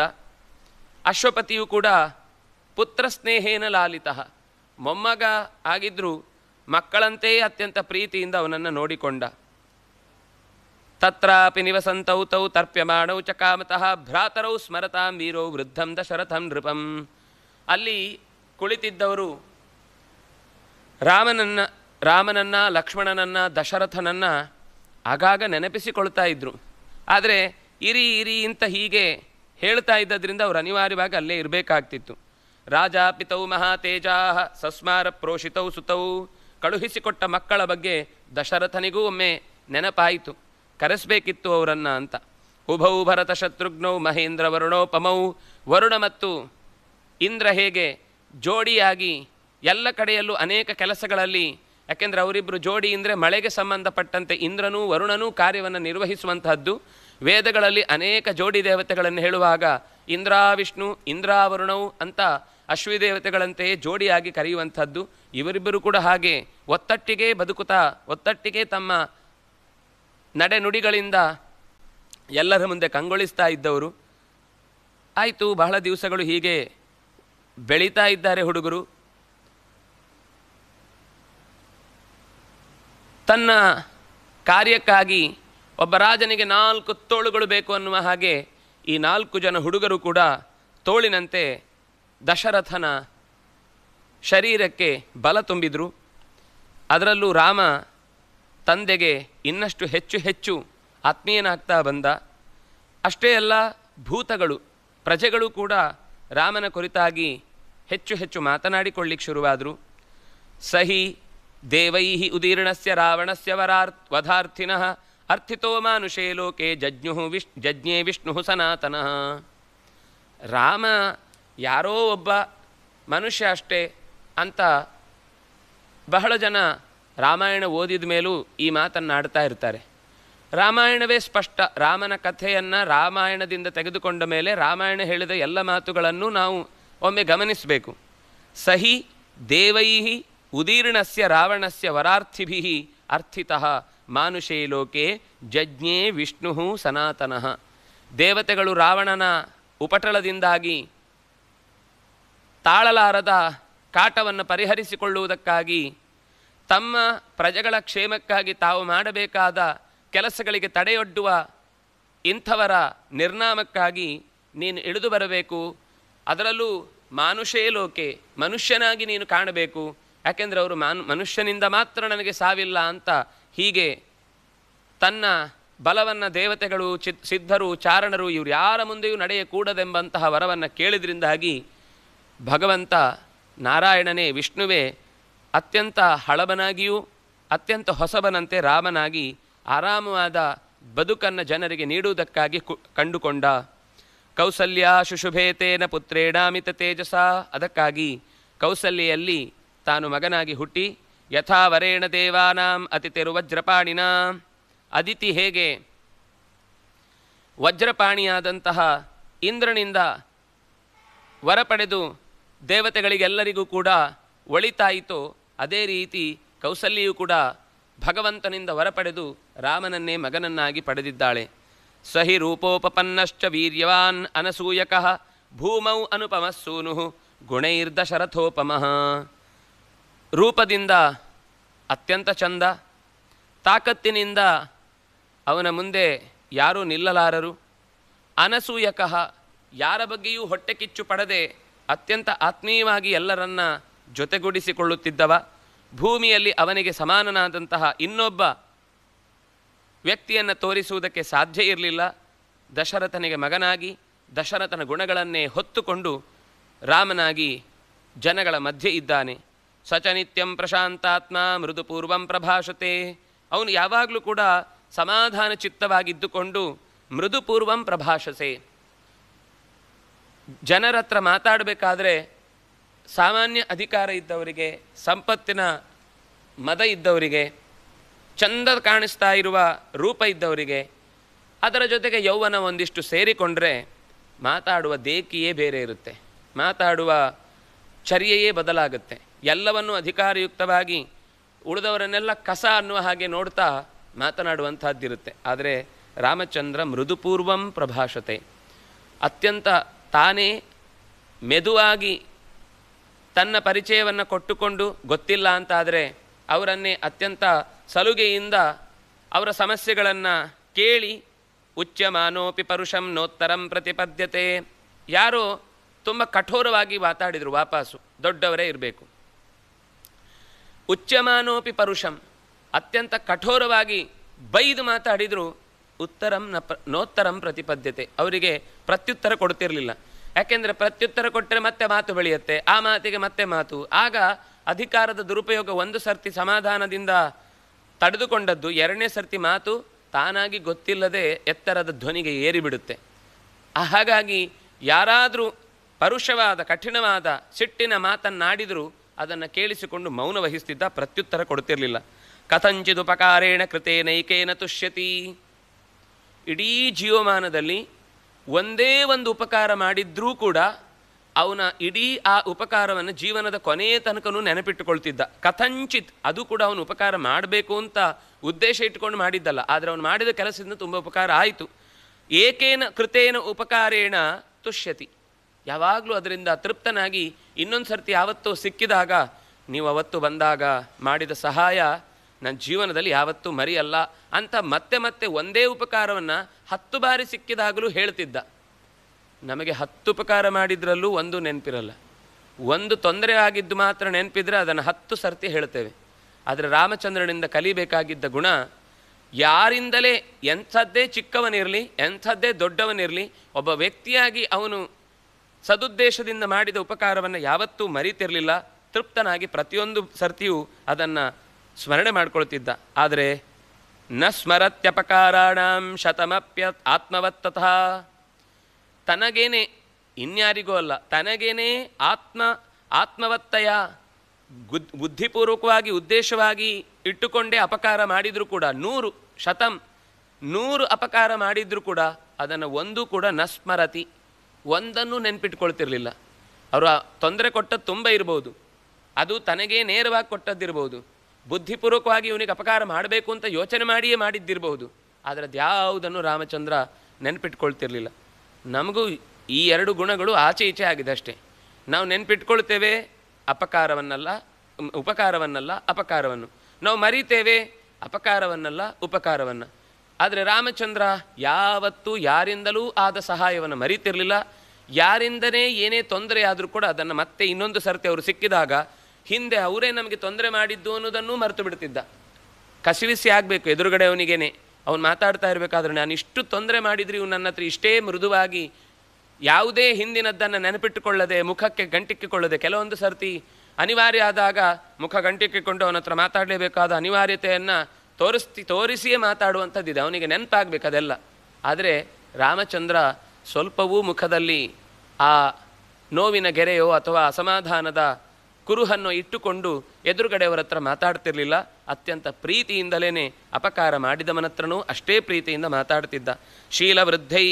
ಅಶ್ವಪತಿಯು ಕೂಡ ಪುತ್ರ ಸ್ನೇಹೇನ ಲಾಲಿತ ಮೊಮ್ಮಗ ಆಗಿದ್ದರೂ ಮಕ್ಕಳಂತೆಯೇ ಅತ್ಯಂತ ಪ್ರೀತಿಯಿಂದ ಅವನನ್ನು ನೋಡಿಕೊಂಡ ತತ್ರಾಪಿ ನಿವಸಂತೌ ತೌ ತರ್ಪ್ಯಮಾಣೌ ಚ ಕಾಮತಃ ಭ್ರಾತರೌ ಸ್ಮರತಾಂ ವೀರೌ ವೃದ್ಧಂ ದಶರಥಂ ನೃಪಂ ಅಲ್ಲಿ ಕುಳಿತಿದ್ದವರು ರಾಮನನ್ನ ರಾಮನನ್ನ ಲಕ್ಷ್ಮಣನನ್ನ ದಶರಥನನ್ನ ಆಗಾಗ ನೆನಪಿಸಿಕೊಳ್ತಾ ಇದ್ರು ಆದರೆ ಇರಿ ಇರಿ ಇಂತ ಹೀಗೆ ಹೇಳ್ತಾ ಇದ್ದದ್ರಿಂದ ಅವರು ಅನಿವಾರ್ಯವಾಗಿ ಅಲ್ಲೇ ಇರಬೇಕಾಗ್ತಿತ್ತು ರಾಜ ಪಿತೌ ಮಹಾತೇಜಾ ಸಸ್ಮಾರ ಪ್ರೋಷಿತೌ ಸುತೌ ಕಳುಹಿಸಿಕೊಟ್ಟ ಮಕ್ಕಳ ಬಗ್ಗೆ ದಶರಥನಿಗೂ ಒಮ್ಮೆ ನೆನಪಾಯಿತು ಕರೆಸಬೇಕಿತ್ತು ಅವರನ್ನು ಅಂತ ಉಭೌ ಭರತ ಶತ್ರುಘ್ನೌ ಮಹೇಂದ್ರ ವರುಣೋಪಮೌ ವರುಣ ಮತ್ತು ಇಂದ್ರ ಹೇಗೆ ಜೋಡಿಯಾಗಿ ಎಲ್ಲ ಕಡೆಯಲ್ಲೂ ಅನೇಕ ಕೆಲಸಗಳಲ್ಲಿ ಯಾಕೆಂದರೆ ಅವರಿಬ್ಬರು ಜೋಡಿ ಅಂದರೆ ಮಳೆಗೆ ಸಂಬಂಧಪಟ್ಟಂತೆ ಇಂದ್ರನೂ ವರುಣನೂ ಕಾರ್ಯವನ್ನು ನಿರ್ವಹಿಸುವಂತಹದ್ದು ವೇದಗಳಲ್ಲಿ ಅನೇಕ ಜೋಡಿ ದೇವತೆಗಳನ್ನು ಹೇಳುವಾಗ ಇಂದ್ರಾ ವಿಷ್ಣು ವರುಣವು ಅಂತ ಅಶ್ವಿ ದೇವತೆಗಳಂತೆಯೇ ಜೋಡಿಯಾಗಿ ಕರೆಯುವಂಥದ್ದು ಇವರಿಬ್ಬರು ಕೂಡ ಹಾಗೆ ಒತ್ತಟ್ಟಿಗೆ ಬದುಕುತ್ತಾ ಒತ್ತಟ್ಟಿಗೆ ತಮ್ಮ ನಡೆ ನುಡಿಗಳಿಂದ ಎಲ್ಲರ ಮುಂದೆ ಕಂಗೊಳಿಸ್ತಾ ಇದ್ದವರು ಆಯಿತು ಬಹಳ ದಿವಸಗಳು ಹೀಗೆ ಬೆಳೀತಾ ಇದ್ದಾರೆ ಹುಡುಗರು ತನ್ನ ಕಾರ್ಯಕ್ಕಾಗಿ ಒಬ್ಬ ರಾಜನಿಗೆ ನಾಲ್ಕು ತೋಳುಗಳು ಬೇಕು ಅನ್ನುವ ಹಾಗೆ ಈ ನಾಲ್ಕು ಜನ ಹುಡುಗರು ಕೂಡ ತೋಳಿನಂತೆ ದಶರಥನ ಶರೀರಕ್ಕೆ ಬಲ ತುಂಬಿದರು ಅದರಲ್ಲೂ ರಾಮ ತಂದೆಗೆ ಇನ್ನಷ್ಟು ಹೆಚ್ಚು ಹೆಚ್ಚು ಆತ್ಮೀಯನಾಗ್ತಾ ಬಂದ ಅಷ್ಟೇ ಅಲ್ಲ ಭೂತಗಳು ಪ್ರಜೆಗಳು ಕೂಡ ರಾಮನ ಕುರಿತಾಗಿ ಹೆಚ್ಚು ಹೆಚ್ಚು ಮಾತನಾಡಿಕೊಳ್ಳಿಕ್ಕೆ ಶುರುವಾದರು ಸಹಿ ದೇವೈ ಉದೀರ್ಣಸ್ಯ ರಾವಣಸ್ಯ ವರಾರ್ಥ ವಧಾರ್ಥಿನಃ ಅರ್ಥಿತೋ ಮಾನುಷೇ ಲೋಕೆ ಜಜ್ಞು ವಿಶ್ ಜಜ್ಞೆ ವಿಷ್ಣು ಸನಾತನಃ ರಾಮ ಯಾರೋ ಒಬ್ಬ ಮನುಷ್ಯ ಅಷ್ಟೇ ಅಂತ ಬಹಳ ಜನ ರಾಮಾಯಣ ಓದಿದ ಮೇಲೂ ಈ ಮಾತನ್ನಾಡ್ತಾ ಇರ್ತಾರೆ ರಾಮಾಯಣವೇ ಸ್ಪಷ್ಟ ರಾಮನ ಕಥೆಯನ್ನು ರಾಮಾಯಣದಿಂದ ತೆಗೆದುಕೊಂಡ ಮೇಲೆ ರಾಮಾಯಣ ಹೇಳಿದ ಎಲ್ಲ ಮಾತುಗಳನ್ನು ನಾವು ಒಮ್ಮೆ ಗಮನಿಸಬೇಕು ಸಹಿ ದೇವೈ ಉದೀರ್ಣಸ್ಯ ರಾವಣಸ್ಯ ವರಾರ್ಥಿಭಿ ಅರ್ಥಿತಃ ಮಾನುಷೇ ಲೋಕೆ ಜಜ್ಞೆ ವಿಷ್ಣು ಸನಾತನಃ ದೇವತೆಗಳು ರಾವಣನ ಉಪಟಳದಿಂದಾಗಿ ತಾಳಲಾರದ ಕಾಟವನ್ನು ಪರಿಹರಿಸಿಕೊಳ್ಳುವುದಕ್ಕಾಗಿ ತಮ್ಮ ಪ್ರಜೆಗಳ ಕ್ಷೇಮಕ್ಕಾಗಿ ತಾವು ಮಾಡಬೇಕಾದ ಕೆಲಸಗಳಿಗೆ ತಡೆಯೊಡ್ಡುವ ಇಂಥವರ ನಿರ್ನಾಮಕ್ಕಾಗಿ ನೀನು ಇಳಿದು ಬರಬೇಕು ಅದರಲ್ಲೂ ಮಾನುಷೇ ಲೋಕೆ ಮನುಷ್ಯನಾಗಿ ನೀನು ಕಾಣಬೇಕು ಯಾಕೆಂದರೆ ಅವರು ಮಾನು ಮನುಷ್ಯನಿಂದ ಮಾತ್ರ ನನಗೆ ಸಾವಿಲ್ಲ ಅಂತ ಹೀಗೆ ತನ್ನ ಬಲವನ್ನು ದೇವತೆಗಳು ಚಿತ್ ಸಿದ್ಧರು ಚಾರಣರು ಇವರು ಯಾರ ಮುಂದೆಯೂ ನಡೆಯಕೂಡದೆಂಬಂತಹ ವರವನ್ನು ಕೇಳಿದ್ರಿಂದಾಗಿ ಭಗವಂತ ನಾರಾಯಣನೇ ವಿಷ್ಣುವೇ ಅತ್ಯಂತ ಹಳಬನಾಗಿಯೂ ಅತ್ಯಂತ ಹೊಸಬನಂತೆ ರಾಮನಾಗಿ ಆರಾಮವಾದ ಬದುಕನ್ನು ಜನರಿಗೆ ನೀಡುವುದಕ್ಕಾಗಿ ಕಂಡುಕೊಂಡ ಕೌಸಲ್ಯ ಶುಶುಭೇತೇನ ಪುತ್ರೇಣಾಮಿತ ತೇಜಸ ಅದಕ್ಕಾಗಿ ಕೌಸಲ್ಯೆಯಲ್ಲಿ ತಾನು ಮಗನಾಗಿ ಹುಟ್ಟಿ ಯಥಾವರೇಣ ದೇವಾನಾಂ ಅತಿಥಿರು ವಜ್ರಪಾಣಿನ ಅದಿತಿ ಹೇಗೆ ವಜ್ರಪಾಣಿಯಾದಂತಹ ಇಂದ್ರನಿಂದ ವರ ಪಡೆದು ದೇವತೆಗಳಿಗೆಲ್ಲರಿಗೂ ಕೂಡ ಒಳಿತಾಯಿತು ಅದೇ ರೀತಿ ಕೌಸಲ್ಯು ಕೂಡ ಭಗವಂತನಿಂದ ಹೊರಪಡೆದು ರಾಮನನ್ನೇ ಮಗನನ್ನಾಗಿ ಪಡೆದಿದ್ದಾಳೆ ಸಹಿ ರೂಪೋಪನ್ನಶ್ಚ ವೀರ್ಯವಾನ್ ಅನಸೂಯಕಃ ಭೂಮೌ ಅನುಪಮಸ್ಸೂನು ಗುಣೈರ್ದಶರಥೋಪಮಃ ರೂಪದಿಂದ ಅತ್ಯಂತ ಚಂದ ತಾಕತ್ತಿನಿಂದ ಅವನ ಮುಂದೆ ಯಾರೂ ನಿಲ್ಲಲಾರರು ಅನಸೂಯಕಃ ಯಾರ ಬಗ್ಗೆಯೂ ಹೊಟ್ಟೆ ಕಿಚ್ಚು ಪಡದೆ ಅತ್ಯಂತ ಆತ್ಮೀಯವಾಗಿ ಎಲ್ಲರನ್ನ ಜೊತೆಗೂಡಿಸಿಕೊಳ್ಳುತ್ತಿದ್ದವ ಭೂಮಿಯಲ್ಲಿ ಅವನಿಗೆ ಸಮಾನನಾದಂತಹ ಇನ್ನೊಬ್ಬ ವ್ಯಕ್ತಿಯನ್ನು ತೋರಿಸುವುದಕ್ಕೆ ಸಾಧ್ಯ ಇರಲಿಲ್ಲ ದಶರಥನಿಗೆ ಮಗನಾಗಿ ದಶರಥನ ಗುಣಗಳನ್ನೇ ಹೊತ್ತುಕೊಂಡು ರಾಮನಾಗಿ ಜನಗಳ ಮಧ್ಯೆ ಇದ್ದಾನೆ ಸಚನಿತ್ಯಂ ಪ್ರಶಾಂತಾತ್ಮ ಮೃದುಪೂರ್ವಂ ಪ್ರಭಾಷತೆ ಅವನು ಯಾವಾಗಲೂ ಕೂಡ ಸಮಾಧಾನ ಚಿತ್ತವಾಗಿದ್ದುಕೊಂಡು ಮೃದುಪೂರ್ವಂ ಪ್ರಭಾಷಸೆ ಜನರತ್ರ ಮಾತಾಡಬೇಕಾದ್ರೆ ಸಾಮಾನ್ಯ ಅಧಿಕಾರ ಇದ್ದವರಿಗೆ ಸಂಪತ್ತಿನ ಮದ ಇದ್ದವರಿಗೆ ಚಂದ ಕಾಣಿಸ್ತಾ ಇರುವ ರೂಪ ಇದ್ದವರಿಗೆ ಅದರ ಜೊತೆಗೆ ಯೌವನ ಒಂದಿಷ್ಟು ಸೇರಿಕೊಂಡರೆ ಮಾತಾಡುವ ದೇಕಿಯೇ ಬೇರೆ ಇರುತ್ತೆ ಮಾತಾಡುವ ಚರ್ಯೆಯೇ ಬದಲಾಗುತ್ತೆ ಎಲ್ಲವನ್ನೂ ಅಧಿಕಾರಯುಕ್ತವಾಗಿ ಉಳಿದವರನ್ನೆಲ್ಲ ಕಸ ಅನ್ನುವ ಹಾಗೆ ನೋಡ್ತಾ ಮಾತನಾಡುವಂಥದ್ದಿರುತ್ತೆ ಆದರೆ ರಾಮಚಂದ್ರ ಮೃದುಪೂರ್ವಂ ಪ್ರಭಾಷತೆ ಅತ್ಯಂತ ತಾನೇ ಮೆದುವಾಗಿ ತನ್ನ ಪರಿಚಯವನ್ನು ಕೊಟ್ಟುಕೊಂಡು ಗೊತ್ತಿಲ್ಲ ಅಂತಾದರೆ ಅವರನ್ನೇ ಅತ್ಯಂತ ಸಲುಗೆಯಿಂದ ಅವರ ಸಮಸ್ಯೆಗಳನ್ನು ಕೇಳಿ ಉಚ್ಚಮಾನೋಪಿ ಪರುಷಂ ನೋತ್ತರಂ ಪ್ರತಿಪದ್ಯತೆ ಯಾರೋ ತುಂಬ ಕಠೋರವಾಗಿ ಮಾತಾಡಿದರು ವಾಪಸ್ಸು ದೊಡ್ಡವರೇ ಇರಬೇಕು ಉಚ್ಚಮಾನೋಪಿ ಪರುಷಂ ಅತ್ಯಂತ ಕಠೋರವಾಗಿ ಬೈದು ಮಾತಾಡಿದರು ಉತ್ತರಂ ನ ಪ್ರ ನೋತ್ತರಂ ಪ್ರತಿಪದ್ಯತೆ ಅವರಿಗೆ ಪ್ರತ್ಯುತ್ತರ ಕೊಡ್ತಿರಲಿಲ್ಲ ಯಾಕೆಂದರೆ ಪ್ರತ್ಯುತ್ತರ ಕೊಟ್ಟರೆ ಮತ್ತೆ ಮಾತು ಬೆಳೆಯುತ್ತೆ ಆ ಮಾತಿಗೆ ಮತ್ತೆ ಮಾತು ಆಗ ಅಧಿಕಾರದ ದುರುಪಯೋಗ ಒಂದು ಸರ್ತಿ ಸಮಾಧಾನದಿಂದ ತಡೆದುಕೊಂಡದ್ದು ಎರಡನೇ ಸರ್ತಿ ಮಾತು ತಾನಾಗಿ ಗೊತ್ತಿಲ್ಲದೆ ಎತ್ತರದ ಧ್ವನಿಗೆ ಏರಿಬಿಡುತ್ತೆ ಹಾಗಾಗಿ ಯಾರಾದರೂ ಪರುಷವಾದ ಕಠಿಣವಾದ ಸಿಟ್ಟಿನ ಮಾತನ್ನಾಡಿದರೂ ಅದನ್ನು ಕೇಳಿಸಿಕೊಂಡು ಮೌನ ವಹಿಸ್ತಿದ್ದ ಪ್ರತ್ಯುತ್ತರ ಕೊಡ್ತಿರಲಿಲ್ಲ ಕಥಂಚಿದುಪಕಾರೇಣ ಕೃತೇನೈಕೇನ ತುಷ್ಯತಿ ಇಡೀ ಜೀವಮಾನದಲ್ಲಿ ಒಂದೇ ಒಂದು ಉಪಕಾರ ಮಾಡಿದ್ರೂ ಕೂಡ ಅವನ ಇಡೀ ಆ ಉಪಕಾರವನ್ನು ಜೀವನದ ಕೊನೆಯ ತನಕನೂ ನೆನಪಿಟ್ಟುಕೊಳ್ತಿದ್ದ ಕಥಂಚಿತ್ ಅದು ಕೂಡ ಅವನು ಉಪಕಾರ ಮಾಡಬೇಕು ಅಂತ ಉದ್ದೇಶ ಇಟ್ಕೊಂಡು ಮಾಡಿದ್ದಲ್ಲ ಆದರೆ ಅವನು ಮಾಡಿದ ಕೆಲಸದಿಂದ ತುಂಬ ಉಪಕಾರ ಆಯಿತು ಏಕೇನ ಕೃತೇನ ಉಪಕಾರೇಣ ತುಷ್ಯತಿ ಯಾವಾಗಲೂ ಅದರಿಂದ ತೃಪ್ತನಾಗಿ ಇನ್ನೊಂದು ಸರ್ತಿ ಯಾವತ್ತೋ ಸಿಕ್ಕಿದಾಗ ನೀವು ಅವತ್ತು ಬಂದಾಗ ಮಾಡಿದ ಸಹಾಯ ನನ್ನ ಜೀವನದಲ್ಲಿ ಯಾವತ್ತೂ ಮರಿಯಲ್ಲ ಅಂತ ಮತ್ತೆ ಮತ್ತೆ ಒಂದೇ ಉಪಕಾರವನ್ನು ಹತ್ತು ಬಾರಿ ಸಿಕ್ಕಿದಾಗಲೂ ಹೇಳ್ತಿದ್ದ ನಮಗೆ ಹತ್ತು ಉಪಕಾರ ಮಾಡಿದ್ರಲ್ಲೂ ಒಂದು ನೆನಪಿರಲ್ಲ ಒಂದು ತೊಂದರೆ ಆಗಿದ್ದು ಮಾತ್ರ ನೆನಪಿದ್ರೆ ಅದನ್ನು ಹತ್ತು ಸರ್ತಿ ಹೇಳ್ತೇವೆ ಆದರೆ ರಾಮಚಂದ್ರನಿಂದ ಕಲಿಬೇಕಾಗಿದ್ದ ಗುಣ ಯಾರಿಂದಲೇ ಎಂಥದ್ದೇ ಚಿಕ್ಕವನಿರಲಿ ಎಂಥದ್ದೇ ದೊಡ್ಡವನಿರಲಿ ಒಬ್ಬ ವ್ಯಕ್ತಿಯಾಗಿ ಅವನು ಸದುದ್ದೇಶದಿಂದ ಮಾಡಿದ ಉಪಕಾರವನ್ನು ಯಾವತ್ತೂ ಮರಿತಿರಲಿಲ್ಲ ತೃಪ್ತನಾಗಿ ಪ್ರತಿಯೊಂದು ಸರ್ತಿಯೂ ಅದನ್ನು ಸ್ಮರಣೆ ಮಾಡ್ಕೊಳ್ತಿದ್ದ ಆದರೆ ನ ಸ್ಮರತ್ಯಪಕಾರಾಣಂ ಶತಮಪ್ಯ ಆತ್ಮವತ್ತತಃ ತನಗೇನೆ ಇನ್ಯಾರಿಗೂ ಅಲ್ಲ ತನಗೇನೆ ಆತ್ಮ ಆತ್ಮವತ್ತಯ ಬುದ್ಧಿಪೂರ್ವಕವಾಗಿ ಉದ್ದೇಶವಾಗಿ ಇಟ್ಟುಕೊಂಡೇ ಅಪಕಾರ ಮಾಡಿದರೂ ಕೂಡ ನೂರು ಶತಂ ನೂರು ಅಪಕಾರ ಮಾಡಿದರೂ ಕೂಡ ಅದನ್ನು ಒಂದು ಕೂಡ ನ ಸ್ಮರತಿ ಒಂದನ್ನು ನೆನ್ಪಿಟ್ಕೊಳ್ತಿರಲಿಲ್ಲ ಅವರು ತೊಂದರೆ ಕೊಟ್ಟದ್ದು ತುಂಬ ಇರ್ಬೋದು ಅದು ತನಗೇ ನೇರವಾಗಿ ಕೊಟ್ಟದ್ದಿರ್ಬೋದು ಬುದ್ಧಿಪೂರ್ವಕವಾಗಿ ಇವನಿಗೆ ಅಪಕಾರ ಮಾಡಬೇಕು ಅಂತ ಯೋಚನೆ ಮಾಡಿಯೇ ಮಾಡಿದ್ದಿರಬಹುದು ಆದರೆ ಅದ್ಯಾವುದನ್ನು ರಾಮಚಂದ್ರ ನೆನಪಿಟ್ಕೊಳ್ತಿರ್ಲಿಲ್ಲ ನಮಗೂ ಈ ಎರಡು ಗುಣಗಳು ಆಚೆ ಈಚೆ ಆಗಿದೆ ಅಷ್ಟೇ ನಾವು ನೆನ್ಪಿಟ್ಕೊಳ್ತೇವೆ ಅಪಕಾರವನ್ನಲ್ಲ ಉಪಕಾರವನ್ನಲ್ಲ ಅಪಕಾರವನ್ನು ನಾವು ಮರಿತೇವೆ ಅಪಕಾರವನ್ನಲ್ಲ ಉಪಕಾರವನ್ನು ಆದರೆ ರಾಮಚಂದ್ರ ಯಾವತ್ತೂ ಯಾರಿಂದಲೂ ಆದ ಸಹಾಯವನ್ನು ಮರಿತಿರಲಿಲ್ಲ ಯಾರಿಂದನೇ ಏನೇ ತೊಂದರೆ ಆದರೂ ಕೂಡ ಅದನ್ನು ಮತ್ತೆ ಇನ್ನೊಂದು ಸರ್ತಿ ಅವರು ಸಿಕ್ಕಿದಾಗ ಹಿಂದೆ ಅವರೇ ನಮಗೆ ತೊಂದರೆ ಮಾಡಿದ್ದು ಅನ್ನೋದನ್ನು ಮರೆತು ಬಿಡ್ತಿದ್ದ ಕಸಿವಿಸಿ ಆಗಬೇಕು ಎದುರುಗಡೆ ಅವನಿಗೇನೆ ಅವನು ಮಾತಾಡ್ತಾ ಇರಬೇಕಾದ್ರೆ ನಾನು ಇಷ್ಟು ತೊಂದರೆ ಮಾಡಿದ್ರಿ ಇವನು ನನ್ನ ಹತ್ರ ಇಷ್ಟೇ ಮೃದುವಾಗಿ ಯಾವುದೇ ಹಿಂದಿನದ್ದನ್ನು ನೆನಪಿಟ್ಟುಕೊಳ್ಳದೆ ಮುಖಕ್ಕೆ ಗಂಟಿಕ್ಕಿಕೊಳ್ಳದೆ ಕೆಲವೊಂದು ಸರ್ತಿ ಅನಿವಾರ್ಯ ಆದಾಗ ಮುಖ ಗಂಟಿಕ್ಕಿಕೊಂಡು ಅವನ ಹತ್ರ ಮಾತಾಡಲೇಬೇಕಾದ ಅನಿವಾರ್ಯತೆಯನ್ನು ತೋರಿಸ್ತಿ ತೋರಿಸಿಯೇ ಮಾತಾಡುವಂಥದ್ದಿದೆ ಅವನಿಗೆ ನೆನಪಾಗಬೇಕು ಅದೆಲ್ಲ ಆದರೆ ರಾಮಚಂದ್ರ ಸ್ವಲ್ಪವೂ ಮುಖದಲ್ಲಿ ಆ ನೋವಿನ ಗೆರೆಯೋ ಅಥವಾ ಅಸಮಾಧಾನದ ಕುರುಹನ್ನು ಇಟ್ಟುಕೊಂಡು ಎದುರುಗಡೆಯವರ ಹತ್ರ ಮಾತಾಡ್ತಿರ್ಲಿಲ್ಲ ಅತ್ಯಂತ ಪ್ರೀತಿಯಿಂದಲೇ ಅಪಕಾರ ಮಾಡಿದವನತ್ರನೂ ಅಷ್ಟೇ ಪ್ರೀತಿಯಿಂದ ಮಾತಾಡ್ತಿದ್ದ ಶೀಲವೃದ್ಧೈ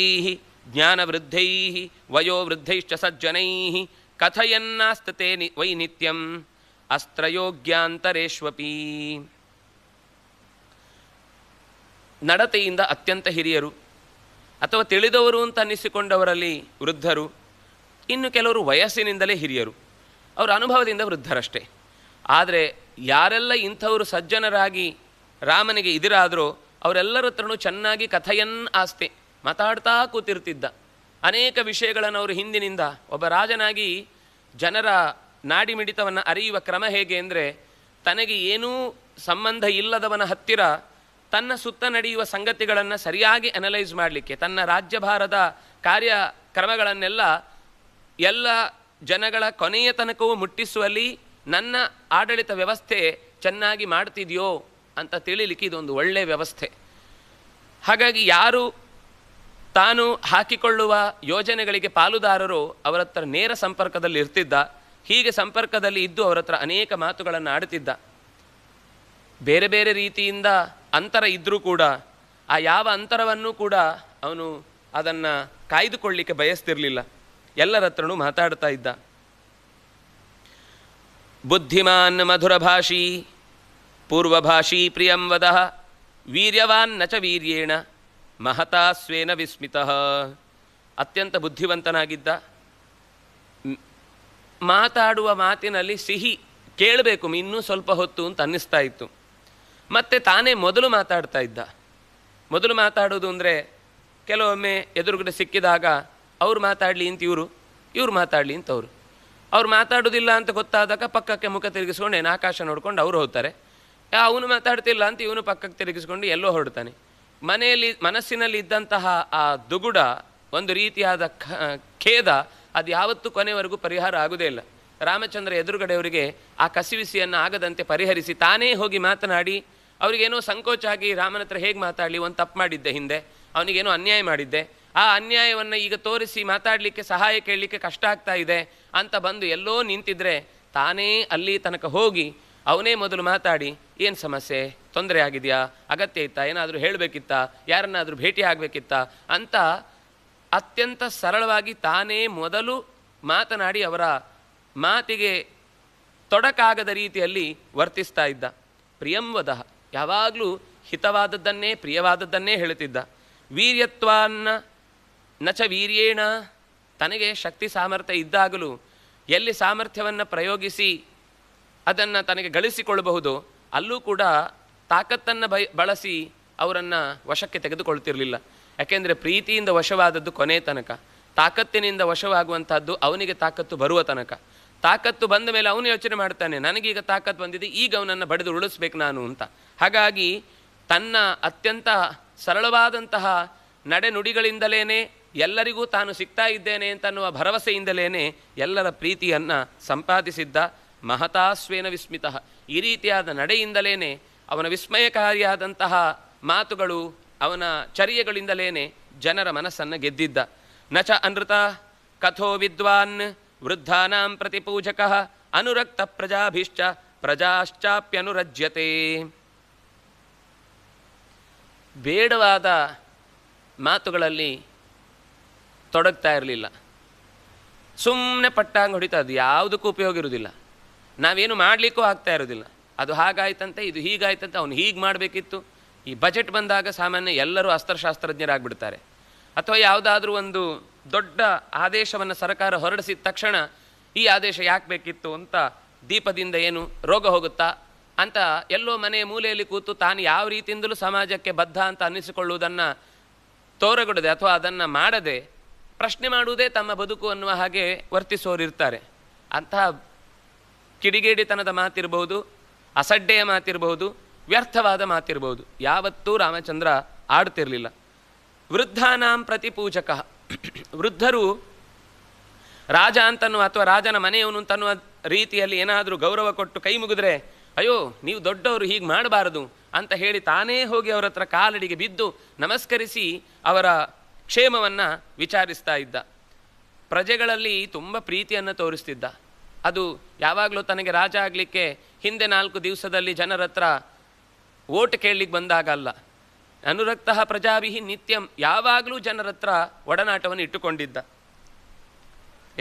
ಜ್ಞಾನವೃದ್ಧೈ ವಯೋವೃದ್ಧೈಶ್ಚ ಸಜ್ಜನೈ ಕಥೆಯನ್ನಾಸ್ತತೆ ನಿ ವೈ ನಿತ್ಯಂ ನಡತೆಯಿಂದ ಅತ್ಯಂತ ಹಿರಿಯರು ಅಥವಾ ತಿಳಿದವರು ಅಂತ ಅನ್ನಿಸಿಕೊಂಡವರಲ್ಲಿ ವೃದ್ಧರು ಇನ್ನು ಕೆಲವರು ವಯಸ್ಸಿನಿಂದಲೇ ಹಿರಿಯರು ಅವರ ಅನುಭವದಿಂದ ವೃದ್ಧರಷ್ಟೇ ಆದರೆ ಯಾರೆಲ್ಲ ಇಂಥವರು ಸಜ್ಜನರಾಗಿ ರಾಮನಿಗೆ ಇದಿರಾದರೂ ಅವರೆಲ್ಲರ ಹತ್ರನೂ ಚೆನ್ನಾಗಿ ಕಥೆಯನ್ ಆಸ್ತಿ ಮಾತಾಡ್ತಾ ಕೂತಿರ್ತಿದ್ದ ಅನೇಕ ವಿಷಯಗಳನ್ನು ಅವರು ಹಿಂದಿನಿಂದ ಒಬ್ಬ ರಾಜನಾಗಿ ಜನರ ನಾಡಿ ಮಿಡಿತವನ್ನು ಅರಿಯುವ ಕ್ರಮ ಹೇಗೆ ಅಂದರೆ ತನಗೆ ಏನೂ ಸಂಬಂಧ ಇಲ್ಲದವನ ಹತ್ತಿರ ತನ್ನ ಸುತ್ತ ನಡೆಯುವ ಸಂಗತಿಗಳನ್ನು ಸರಿಯಾಗಿ ಅನಲೈಸ್ ಮಾಡಲಿಕ್ಕೆ ತನ್ನ ರಾಜ್ಯಭಾರದ ಕಾರ್ಯಕ್ರಮಗಳನ್ನೆಲ್ಲ ಎಲ್ಲ ಜನಗಳ ಕೊನೆಯ ತನಕವೂ ಮುಟ್ಟಿಸುವಲ್ಲಿ ನನ್ನ ಆಡಳಿತ ವ್ಯವಸ್ಥೆ ಚೆನ್ನಾಗಿ ಮಾಡ್ತಿದೆಯೋ ಅಂತ ತಿಳಿಲಿಕ್ಕೆ ಇದೊಂದು ಒಳ್ಳೆಯ ವ್ಯವಸ್ಥೆ ಹಾಗಾಗಿ ಯಾರು ತಾನು ಹಾಕಿಕೊಳ್ಳುವ ಯೋಜನೆಗಳಿಗೆ ಪಾಲುದಾರರು ಅವರ ಹತ್ರ ನೇರ ಸಂಪರ್ಕದಲ್ಲಿ ಇರ್ತಿದ್ದ ಹೀಗೆ ಸಂಪರ್ಕದಲ್ಲಿ ಇದ್ದು ಅವರ ಹತ್ರ ಅನೇಕ ಮಾತುಗಳನ್ನು ಆಡುತ್ತಿದ್ದ ಬೇರೆ ಬೇರೆ ರೀತಿಯಿಂದ ಅಂತರ ಇದ್ದರೂ ಕೂಡ ಆ ಯಾವ ಅಂತರವನ್ನು ಕೂಡ ಅವನು ಅದನ್ನು ಕಾಯ್ದುಕೊಳ್ಳಿಕ್ಕೆ ಬಯಸ್ತಿರಲಿಲ್ಲ ಎಲ್ಲರ ಹತ್ರನೂ ಮಾತಾಡ್ತಾ ಇದ್ದ ಬುದ್ಧಿಮಾನ್ ಮಧುರಭಾಷಿ ಪೂರ್ವಭಾಷಿ ಪ್ರಿಯಂ ವದ ವೀರ್ಯವಾನ್ ನಚ ವೀರ್ಯೇಣ ಮಹತಾ ಸ್ವೇನ ವಿಸ್ಮಿತ ಅತ್ಯಂತ ಬುದ್ಧಿವಂತನಾಗಿದ್ದ ಮಾತಾಡುವ ಮಾತಿನಲ್ಲಿ ಸಿಹಿ ಕೇಳಬೇಕು ಇನ್ನೂ ಸ್ವಲ್ಪ ಹೊತ್ತು ಅಂತ ಅನ್ನಿಸ್ತಾ ಇತ್ತು ಮತ್ತು ತಾನೇ ಮೊದಲು ಮಾತಾಡ್ತಾ ಇದ್ದ ಮೊದಲು ಮಾತಾಡೋದು ಅಂದರೆ ಕೆಲವೊಮ್ಮೆ ಎದುರುಗಡೆ ಸಿಕ್ಕಿದಾಗ ಅವ್ರು ಮಾತಾಡಲಿ ಅಂತ ಇವರು ಇವ್ರು ಮಾತಾಡಲಿ ಅಂತ ಅವರು ಅವ್ರು ಮಾತಾಡೋದಿಲ್ಲ ಅಂತ ಗೊತ್ತಾದಾಗ ಪಕ್ಕಕ್ಕೆ ಮುಖ ತಿರುಗಿಸ್ಕೊಂಡು ಏನು ಆಕಾಶ ನೋಡ್ಕೊಂಡು ಅವರು ಹೋಗ್ತಾರೆ ಅವನು ಮಾತಾಡ್ತಿಲ್ಲ ಅಂತ ಇವನು ಪಕ್ಕಕ್ಕೆ ತಿರುಗಿಸ್ಕೊಂಡು ಎಲ್ಲೋ ಹೊರಡ್ತಾನೆ ಮನೆಯಲ್ಲಿ ಮನಸ್ಸಿನಲ್ಲಿ ಇದ್ದಂತಹ ಆ ದುಗುಡ ಒಂದು ರೀತಿಯಾದ ಖೇದ ಅದು ಯಾವತ್ತೂ ಕೊನೆವರೆಗೂ ಪರಿಹಾರ ಆಗೋದೇ ಇಲ್ಲ ರಾಮಚಂದ್ರ ಎದುರುಗಡೆಯವರಿಗೆ ಆ ಕಸಿವಿಸಿಯನ್ನು ಆಗದಂತೆ ಪರಿಹರಿಸಿ ತಾನೇ ಹೋಗಿ ಮಾತನಾಡಿ ಅವರಿಗೇನೋ ಸಂಕೋಚ ಆಗಿ ರಾಮನ ಹತ್ರ ಹೇಗೆ ಮಾತಾಡಲಿ ಒಂದು ತಪ್ಪು ಮಾಡಿದ್ದೆ ಹಿಂದೆ ಅವನಿಗೇನೋ ಅನ್ಯಾಯ ಮಾಡಿದ್ದೆ ಆ ಅನ್ಯಾಯವನ್ನು ಈಗ ತೋರಿಸಿ ಮಾತಾಡಲಿಕ್ಕೆ ಸಹಾಯ ಕೇಳಲಿಕ್ಕೆ ಕಷ್ಟ ಆಗ್ತಾ ಇದೆ ಅಂತ ಬಂದು ಎಲ್ಲೋ ನಿಂತಿದ್ರೆ ತಾನೇ ಅಲ್ಲಿ ತನಕ ಹೋಗಿ ಅವನೇ ಮೊದಲು ಮಾತಾಡಿ ಏನು ಸಮಸ್ಯೆ ತೊಂದರೆ ಆಗಿದೆಯಾ ಅಗತ್ಯ ಇತ್ತಾ ಏನಾದರೂ ಹೇಳಬೇಕಿತ್ತಾ ಯಾರನ್ನಾದರೂ ಭೇಟಿ ಆಗಬೇಕಿತ್ತಾ ಅಂತ ಅತ್ಯಂತ ಸರಳವಾಗಿ ತಾನೇ ಮೊದಲು ಮಾತನಾಡಿ ಅವರ ಮಾತಿಗೆ ತೊಡಕಾಗದ ರೀತಿಯಲ್ಲಿ ವರ್ತಿಸ್ತಾ ಇದ್ದ ಪ್ರಿಯಂವದ ಯಾವಾಗಲೂ ಹಿತವಾದದ್ದನ್ನೇ ಪ್ರಿಯವಾದದ್ದನ್ನೇ ಹೇಳುತ್ತಿದ್ದ ವೀರ್ಯತ್ವಾನ್ನ ನಚ ವೀರ್ಯೇಣ ತನಗೆ ಶಕ್ತಿ ಸಾಮರ್ಥ್ಯ ಇದ್ದಾಗಲೂ ಎಲ್ಲಿ ಸಾಮರ್ಥ್ಯವನ್ನು ಪ್ರಯೋಗಿಸಿ ಅದನ್ನು ತನಗೆ ಗಳಿಸಿಕೊಳ್ಳಬಹುದು ಅಲ್ಲೂ ಕೂಡ ತಾಕತ್ತನ್ನು ಬೈ ಬಳಸಿ ಅವರನ್ನು ವಶಕ್ಕೆ ತೆಗೆದುಕೊಳ್ತಿರಲಿಲ್ಲ ಯಾಕೆಂದರೆ ಪ್ರೀತಿಯಿಂದ ವಶವಾದದ್ದು ಕೊನೆ ತನಕ ತಾಕತ್ತಿನಿಂದ ವಶವಾಗುವಂಥದ್ದು ಅವನಿಗೆ ತಾಕತ್ತು ಬರುವ ತನಕ ತಾಕತ್ತು ಬಂದ ಮೇಲೆ ಅವನು ಯೋಚನೆ ಮಾಡ್ತಾನೆ ನನಗೀಗ ತಾಕತ್ತು ಬಂದಿದೆ ಈಗ ಅವನನ್ನು ಬಡಿದು ಉಳಿಸ್ಬೇಕು ನಾನು ಅಂತ ಹಾಗಾಗಿ ತನ್ನ ಅತ್ಯಂತ ಸರಳವಾದಂತಹ ನಡೆನುಡಿಗಳಿಂದಲೇ ಎಲ್ಲರಿಗೂ ತಾನು ಸಿಗ್ತಾ ಇದ್ದೇನೆ ಅಂತನ್ನುವ ಭರವಸೆಯಿಂದಲೇ ಎಲ್ಲರ ಪ್ರೀತಿಯನ್ನು ಸಂಪಾದಿಸಿದ್ದ ಮಹತಾಸ್ವೇನ ವಿಸ್ಮಿತ ಈ ರೀತಿಯಾದ ನಡೆಯಿಂದಲೇ ಅವನ ವಿಸ್ಮಯಕಾರಿಯಾದಂತಹ ಮಾತುಗಳು ಅವನ ಚರ್ಯೆಗಳಿಂದಲೇನೆ ಜನರ ಮನಸ್ಸನ್ನು ಗೆದ್ದಿದ್ದ ನಚ ಅನೃತ ಕಥೋ ವಿದ್ವಾನ್ ವೃದ್ಧಾನಾಂ ಪ್ರತಿಪೂಜಕ ಅನುರಕ್ತ ಪ್ರಜಾಭಿಶ್ಚ ಪ್ರಜಾಶ್ಚಾಪ್ಯನುರಜ್ಯತೆ ಬೇಡವಾದ ಮಾತುಗಳಲ್ಲಿ ತೊಡಗ್ತಾ ಇರಲಿಲ್ಲ ಸುಮ್ಮನೆ ಪಟ್ಟಾಂಗ ಹೊಡಿತಾ ಅದು ಯಾವುದಕ್ಕೂ ಉಪಯೋಗ ಇರೋದಿಲ್ಲ ನಾವೇನು ಮಾಡಲಿಕ್ಕೂ ಆಗ್ತಾ ಇರೋದಿಲ್ಲ ಅದು ಹಾಗಾಯ್ತಂತೆ ಇದು ಹೀಗಾಯ್ತಂತೆ ಅವನು ಹೀಗೆ ಮಾಡಬೇಕಿತ್ತು ಈ ಬಜೆಟ್ ಬಂದಾಗ ಸಾಮಾನ್ಯ ಎಲ್ಲರೂ ಅಸ್ತ್ರಶಾಸ್ತ್ರಜ್ಞರಾಗ್ಬಿಡ್ತಾರೆ ಅಥವಾ ಯಾವುದಾದ್ರೂ ಒಂದು ದೊಡ್ಡ ಆದೇಶವನ್ನು ಸರ್ಕಾರ ಹೊರಡಿಸಿದ ತಕ್ಷಣ ಈ ಆದೇಶ ಯಾಕೆ ಬೇಕಿತ್ತು ಅಂತ ದೀಪದಿಂದ ಏನು ರೋಗ ಹೋಗುತ್ತಾ ಅಂತ ಎಲ್ಲೋ ಮನೆ ಮೂಲೆಯಲ್ಲಿ ಕೂತು ತಾನು ಯಾವ ರೀತಿಯಿಂದಲೂ ಸಮಾಜಕ್ಕೆ ಬದ್ಧ ಅಂತ ಅನ್ನಿಸಿಕೊಳ್ಳುವುದನ್ನು ತೋರಗೊಡದೆ ಅಥವಾ ಅದನ್ನು ಮಾಡದೆ ಪ್ರಶ್ನೆ ಮಾಡುವುದೇ ತಮ್ಮ ಬದುಕು ಅನ್ನುವ ಹಾಗೆ ವರ್ತಿಸೋರಿರ್ತಾರೆ ಅಂತಹ ಕಿಡಿಗೇಡಿತನದ ಮಾತಿರಬಹುದು ಅಸಡ್ಡೆಯ ಮಾತಿರಬಹುದು ವ್ಯರ್ಥವಾದ ಮಾತಿರಬಹುದು ಯಾವತ್ತೂ ರಾಮಚಂದ್ರ ಆಡ್ತಿರಲಿಲ್ಲ ವೃದ್ಧಾನಾಂ ಪ್ರತಿಪೂಜಕ ವೃದ್ಧರು ರಾಜ ಅಂತನೋ ಅಥವಾ ರಾಜನ ಮನೆಯವನು ಅಂತನ್ನುವ ರೀತಿಯಲ್ಲಿ ಏನಾದರೂ ಗೌರವ ಕೊಟ್ಟು ಕೈ ಮುಗಿದ್ರೆ ಅಯ್ಯೋ ನೀವು ದೊಡ್ಡವರು ಹೀಗೆ ಮಾಡಬಾರದು ಅಂತ ಹೇಳಿ ತಾನೇ ಹೋಗಿ ಅವರ ಹತ್ರ ಕಾಲಡಿಗೆ ಬಿದ್ದು ನಮಸ್ಕರಿಸಿ ಅವರ ಕ್ಷೇಮವನ್ನು ವಿಚಾರಿಸ್ತಾ ಇದ್ದ ಪ್ರಜೆಗಳಲ್ಲಿ ತುಂಬ ಪ್ರೀತಿಯನ್ನು ತೋರಿಸ್ತಿದ್ದ ಅದು ಯಾವಾಗಲೂ ತನಗೆ ರಾಜ ಆಗಲಿಕ್ಕೆ ಹಿಂದೆ ನಾಲ್ಕು ದಿವಸದಲ್ಲಿ ಜನರ ಹತ್ರ ಓಟ್ ಕೇಳಲಿಕ್ಕೆ ಬಂದಾಗಲ್ಲ ಅನುರಕ್ತ ಪ್ರಜಾಭಿಹಿ ನಿತ್ಯಂ ಯಾವಾಗಲೂ ಜನರ ಹತ್ರ ಒಡನಾಟವನ್ನು ಇಟ್ಟುಕೊಂಡಿದ್ದ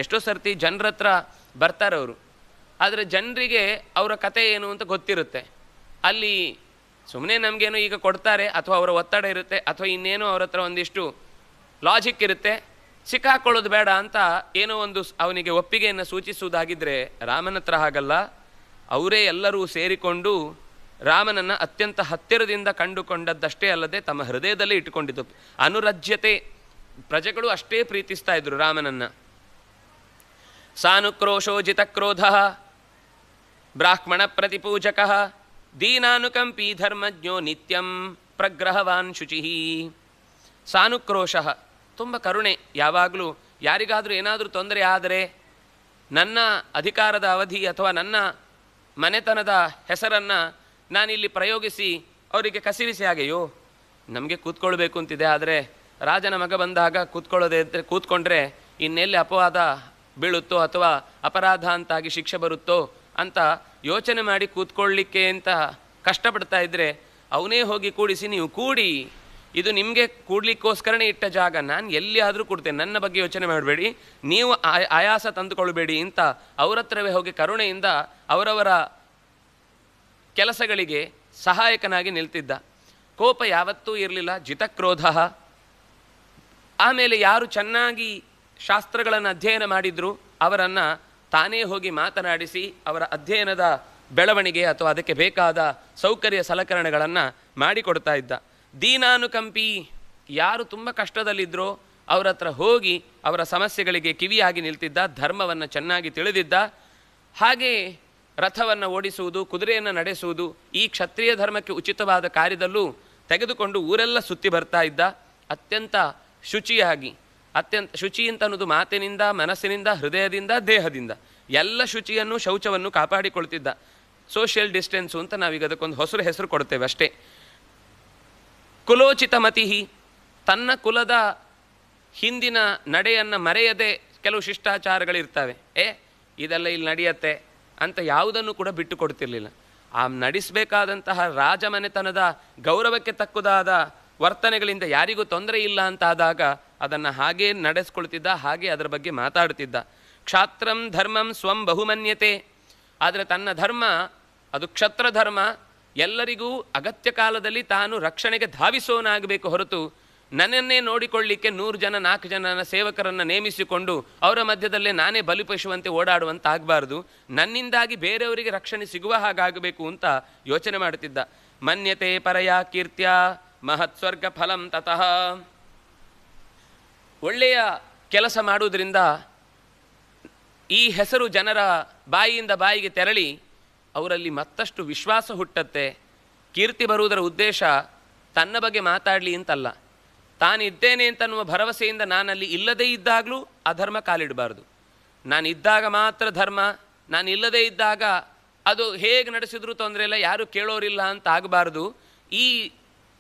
ಎಷ್ಟೋ ಸರ್ತಿ ಜನರ ಹತ್ರ ಬರ್ತಾರೆ ಅವರು ಆದರೆ ಜನರಿಗೆ ಅವರ ಕತೆ ಏನು ಅಂತ ಗೊತ್ತಿರುತ್ತೆ ಅಲ್ಲಿ ಸುಮ್ಮನೆ ನಮಗೇನೋ ಈಗ ಕೊಡ್ತಾರೆ ಅಥವಾ ಅವರ ಒತ್ತಡ ಇರುತ್ತೆ ಅಥವಾ ಇನ್ನೇನೋ ಅವ್ರ ಹತ್ರ ಒಂದಿಷ್ಟು ಲಾಜಿಕ್ ಇರುತ್ತೆ ಸಿಕ್ಕಾಕೊಳ್ಳೋದು ಬೇಡ ಅಂತ ಏನೋ ಒಂದು ಅವನಿಗೆ ಒಪ್ಪಿಗೆಯನ್ನು ಸೂಚಿಸುವುದಾಗಿದ್ದರೆ ರಾಮನ ಹತ್ರ ಹಾಗಲ್ಲ ಅವರೇ ಎಲ್ಲರೂ ಸೇರಿಕೊಂಡು ರಾಮನನ್ನು ಅತ್ಯಂತ ಹತ್ತಿರದಿಂದ ಕಂಡುಕೊಂಡದ್ದಷ್ಟೇ ಅಲ್ಲದೆ ತಮ್ಮ ಹೃದಯದಲ್ಲಿ ಇಟ್ಟುಕೊಂಡಿದ್ದು ಅನುರಜ್ಯತೆ ಪ್ರಜೆಗಳು ಅಷ್ಟೇ ಪ್ರೀತಿಸ್ತಾ ಇದ್ರು ರಾಮನನ್ನು ಸಾನುಕ್ರೋಶೋಜಿತ ಕ್ರೋಧ ಬ್ರಾಹ್ಮಣ ಪ್ರತಿಪೂಜಕ ದೀನಾನುಕಂಪಿ ಧರ್ಮಜ್ಞೋ ನಿತ್ಯಂ ಪ್ರಗ್ರಹವಾನ್ ಶುಚಿ ಸಾನುಕ್ರೋಶ ತುಂಬ ಕರುಣೆ ಯಾವಾಗಲೂ ಯಾರಿಗಾದರೂ ಏನಾದರೂ ತೊಂದರೆ ಆದರೆ ನನ್ನ ಅಧಿಕಾರದ ಅವಧಿ ಅಥವಾ ನನ್ನ ಮನೆತನದ ಹೆಸರನ್ನು ನಾನಿಲ್ಲಿ ಪ್ರಯೋಗಿಸಿ ಅವರಿಗೆ ಕಸಿವಿಸಿ ಹಾಗೆಯೋ ನಮಗೆ ಕೂತ್ಕೊಳ್ಬೇಕು ಅಂತಿದೆ ಆದರೆ ರಾಜನ ಮಗ ಬಂದಾಗ ಕೂತ್ಕೊಳ್ಳೋದೇ ಅಂದರೆ ಕೂತ್ಕೊಂಡ್ರೆ ಇನ್ನೆಲ್ಲಿ ಅಪವಾದ ಬೀಳುತ್ತೋ ಅಥವಾ ಅಪರಾಧ ಅಂತಾಗಿ ಶಿಕ್ಷೆ ಬರುತ್ತೋ ಅಂತ ಯೋಚನೆ ಮಾಡಿ ಕೂತ್ಕೊಳ್ಳಿಕ್ಕೆ ಅಂತ ಕಷ್ಟಪಡ್ತಾ ಇದ್ದರೆ ಅವನೇ ಹೋಗಿ ಕೂಡಿಸಿ ನೀವು ಕೂಡಿ ಇದು ನಿಮಗೆ ಕೂಡ್ಲಿಕ್ಕೋಸ್ಕರನೇ ಇಟ್ಟ ಜಾಗ ನಾನು ಎಲ್ಲಿ ಆದರೂ ಕೊಡ್ತೇನೆ ನನ್ನ ಬಗ್ಗೆ ಯೋಚನೆ ಮಾಡಬೇಡಿ ನೀವು ಆಯಾಸ ತಂದುಕೊಳ್ಳಬೇಡಿ ಅಂತ ಅವರತ್ರವೇ ಹತ್ರವೇ ಹೋಗಿ ಕರುಣೆಯಿಂದ ಅವರವರ ಕೆಲಸಗಳಿಗೆ ಸಹಾಯಕನಾಗಿ ನಿಲ್ತಿದ್ದ ಕೋಪ ಯಾವತ್ತೂ ಇರಲಿಲ್ಲ ಜಿತಕ್ರೋಧ ಆಮೇಲೆ ಯಾರು ಚೆನ್ನಾಗಿ ಶಾಸ್ತ್ರಗಳನ್ನು ಅಧ್ಯಯನ ಮಾಡಿದ್ರು ಅವರನ್ನು ತಾನೇ ಹೋಗಿ ಮಾತನಾಡಿಸಿ ಅವರ ಅಧ್ಯಯನದ ಬೆಳವಣಿಗೆ ಅಥವಾ ಅದಕ್ಕೆ ಬೇಕಾದ ಸೌಕರ್ಯ ಸಲಕರಣೆಗಳನ್ನು ಮಾಡಿಕೊಡ್ತಾ ಇದ್ದ ದೀನಾನುಕಂಪಿ ಯಾರು ತುಂಬ ಕಷ್ಟದಲ್ಲಿದ್ದರೋ ಅವರ ಹತ್ರ ಹೋಗಿ ಅವರ ಸಮಸ್ಯೆಗಳಿಗೆ ಕಿವಿಯಾಗಿ ನಿಲ್ತಿದ್ದ ಧರ್ಮವನ್ನು ಚೆನ್ನಾಗಿ ತಿಳಿದಿದ್ದ ಹಾಗೆ ರಥವನ್ನು ಓಡಿಸುವುದು ಕುದುರೆಯನ್ನು ನಡೆಸುವುದು ಈ ಕ್ಷತ್ರಿಯ ಧರ್ಮಕ್ಕೆ ಉಚಿತವಾದ ಕಾರ್ಯದಲ್ಲೂ ತೆಗೆದುಕೊಂಡು ಊರೆಲ್ಲ ಸುತ್ತಿ ಬರ್ತಾ ಇದ್ದ ಅತ್ಯಂತ ಶುಚಿಯಾಗಿ ಅತ್ಯಂತ ಶುಚಿ ಅಂತ ಅನ್ನೋದು ಮಾತಿನಿಂದ ಮನಸ್ಸಿನಿಂದ ಹೃದಯದಿಂದ ದೇಹದಿಂದ ಎಲ್ಲ ಶುಚಿಯನ್ನು ಶೌಚವನ್ನು ಕಾಪಾಡಿಕೊಳ್ತಿದ್ದ ಸೋಷಿಯಲ್ ಡಿಸ್ಟೆನ್ಸು ಅಂತ ನಾವೀಗ ಅದಕ್ಕೊಂದು ಹೊಸರು ಹೆಸರು ಕೊಡ್ತೇವೆ ಅಷ್ಟೇ ಕುಲೋಚಿತ ತನ್ನ ಕುಲದ ಹಿಂದಿನ ನಡೆಯನ್ನು ಮರೆಯದೆ ಕೆಲವು ಶಿಷ್ಟಾಚಾರಗಳಿರ್ತವೆ ಏ ಇದೆಲ್ಲ ಇಲ್ಲಿ ನಡೆಯತ್ತೆ ಅಂತ ಯಾವುದನ್ನು ಕೂಡ ಬಿಟ್ಟು ಕೊಡ್ತಿರ್ಲಿಲ್ಲ ಆ ನಡೆಸಬೇಕಾದಂತಹ ರಾಜಮನೆತನದ ಗೌರವಕ್ಕೆ ತಕ್ಕುದಾದ ವರ್ತನೆಗಳಿಂದ ಯಾರಿಗೂ ತೊಂದರೆ ಇಲ್ಲ ಅಂತಾದಾಗ ಅದನ್ನು ಹಾಗೇ ನಡೆಸ್ಕೊಳ್ತಿದ್ದ ಹಾಗೆ ಅದರ ಬಗ್ಗೆ ಮಾತಾಡ್ತಿದ್ದ ಕ್ಷಾತ್ರಂ ಧರ್ಮಂ ಸ್ವಂ ಬಹುಮನ್ಯತೆ ಆದರೆ ತನ್ನ ಧರ್ಮ ಅದು ಕ್ಷತ್ರ ಧರ್ಮ ಎಲ್ಲರಿಗೂ ಅಗತ್ಯ ಕಾಲದಲ್ಲಿ ತಾನು ರಕ್ಷಣೆಗೆ ಧಾವಿಸೋನಾಗಬೇಕು ಹೊರತು ನನ್ನನ್ನೇ ನೋಡಿಕೊಳ್ಳಿಕ್ಕೆ ನೂರು ಜನ ನಾಲ್ಕು ಜನನ ಸೇವಕರನ್ನು ನೇಮಿಸಿಕೊಂಡು ಅವರ ಮಧ್ಯದಲ್ಲೇ ನಾನೇ ಬಲಿಪಶುವಂತೆ ಓಡಾಡುವಂತ ನನ್ನಿಂದಾಗಿ ಬೇರೆಯವರಿಗೆ ರಕ್ಷಣೆ ಸಿಗುವ ಹಾಗಾಗಬೇಕು ಅಂತ ಯೋಚನೆ ಮಾಡುತ್ತಿದ್ದ ಮನ್ಯತೆ ಪರಯ ಕೀರ್ತ್ಯ ಮಹತ್ ಸ್ವರ್ಗ ಫಲಂ ತತಃ ಒಳ್ಳೆಯ ಕೆಲಸ ಮಾಡುವುದರಿಂದ ಈ ಹೆಸರು ಜನರ ಬಾಯಿಯಿಂದ ಬಾಯಿಗೆ ತೆರಳಿ ಅವರಲ್ಲಿ ಮತ್ತಷ್ಟು ವಿಶ್ವಾಸ ಹುಟ್ಟತ್ತೆ ಕೀರ್ತಿ ಬರುವುದರ ಉದ್ದೇಶ ತನ್ನ ಬಗ್ಗೆ ಮಾತಾಡಲಿ ಅಂತಲ್ಲ ತಾನಿದ್ದೇನೆ ಅಂತನ್ನುವ ಭರವಸೆಯಿಂದ ನಾನಲ್ಲಿ ಇಲ್ಲದೇ ಇದ್ದಾಗಲೂ ಅಧರ್ಮ ಕಾಲಿಡಬಾರ್ದು ನಾನಿದ್ದಾಗ ಮಾತ್ರ ಧರ್ಮ ನಾನಿಲ್ಲದೇ ಇದ್ದಾಗ ಅದು ಹೇಗೆ ನಡೆಸಿದ್ರು ತೊಂದರೆ ಇಲ್ಲ ಯಾರೂ ಕೇಳೋರಿಲ್ಲ ಅಂತ ಆಗಬಾರ್ದು ಈ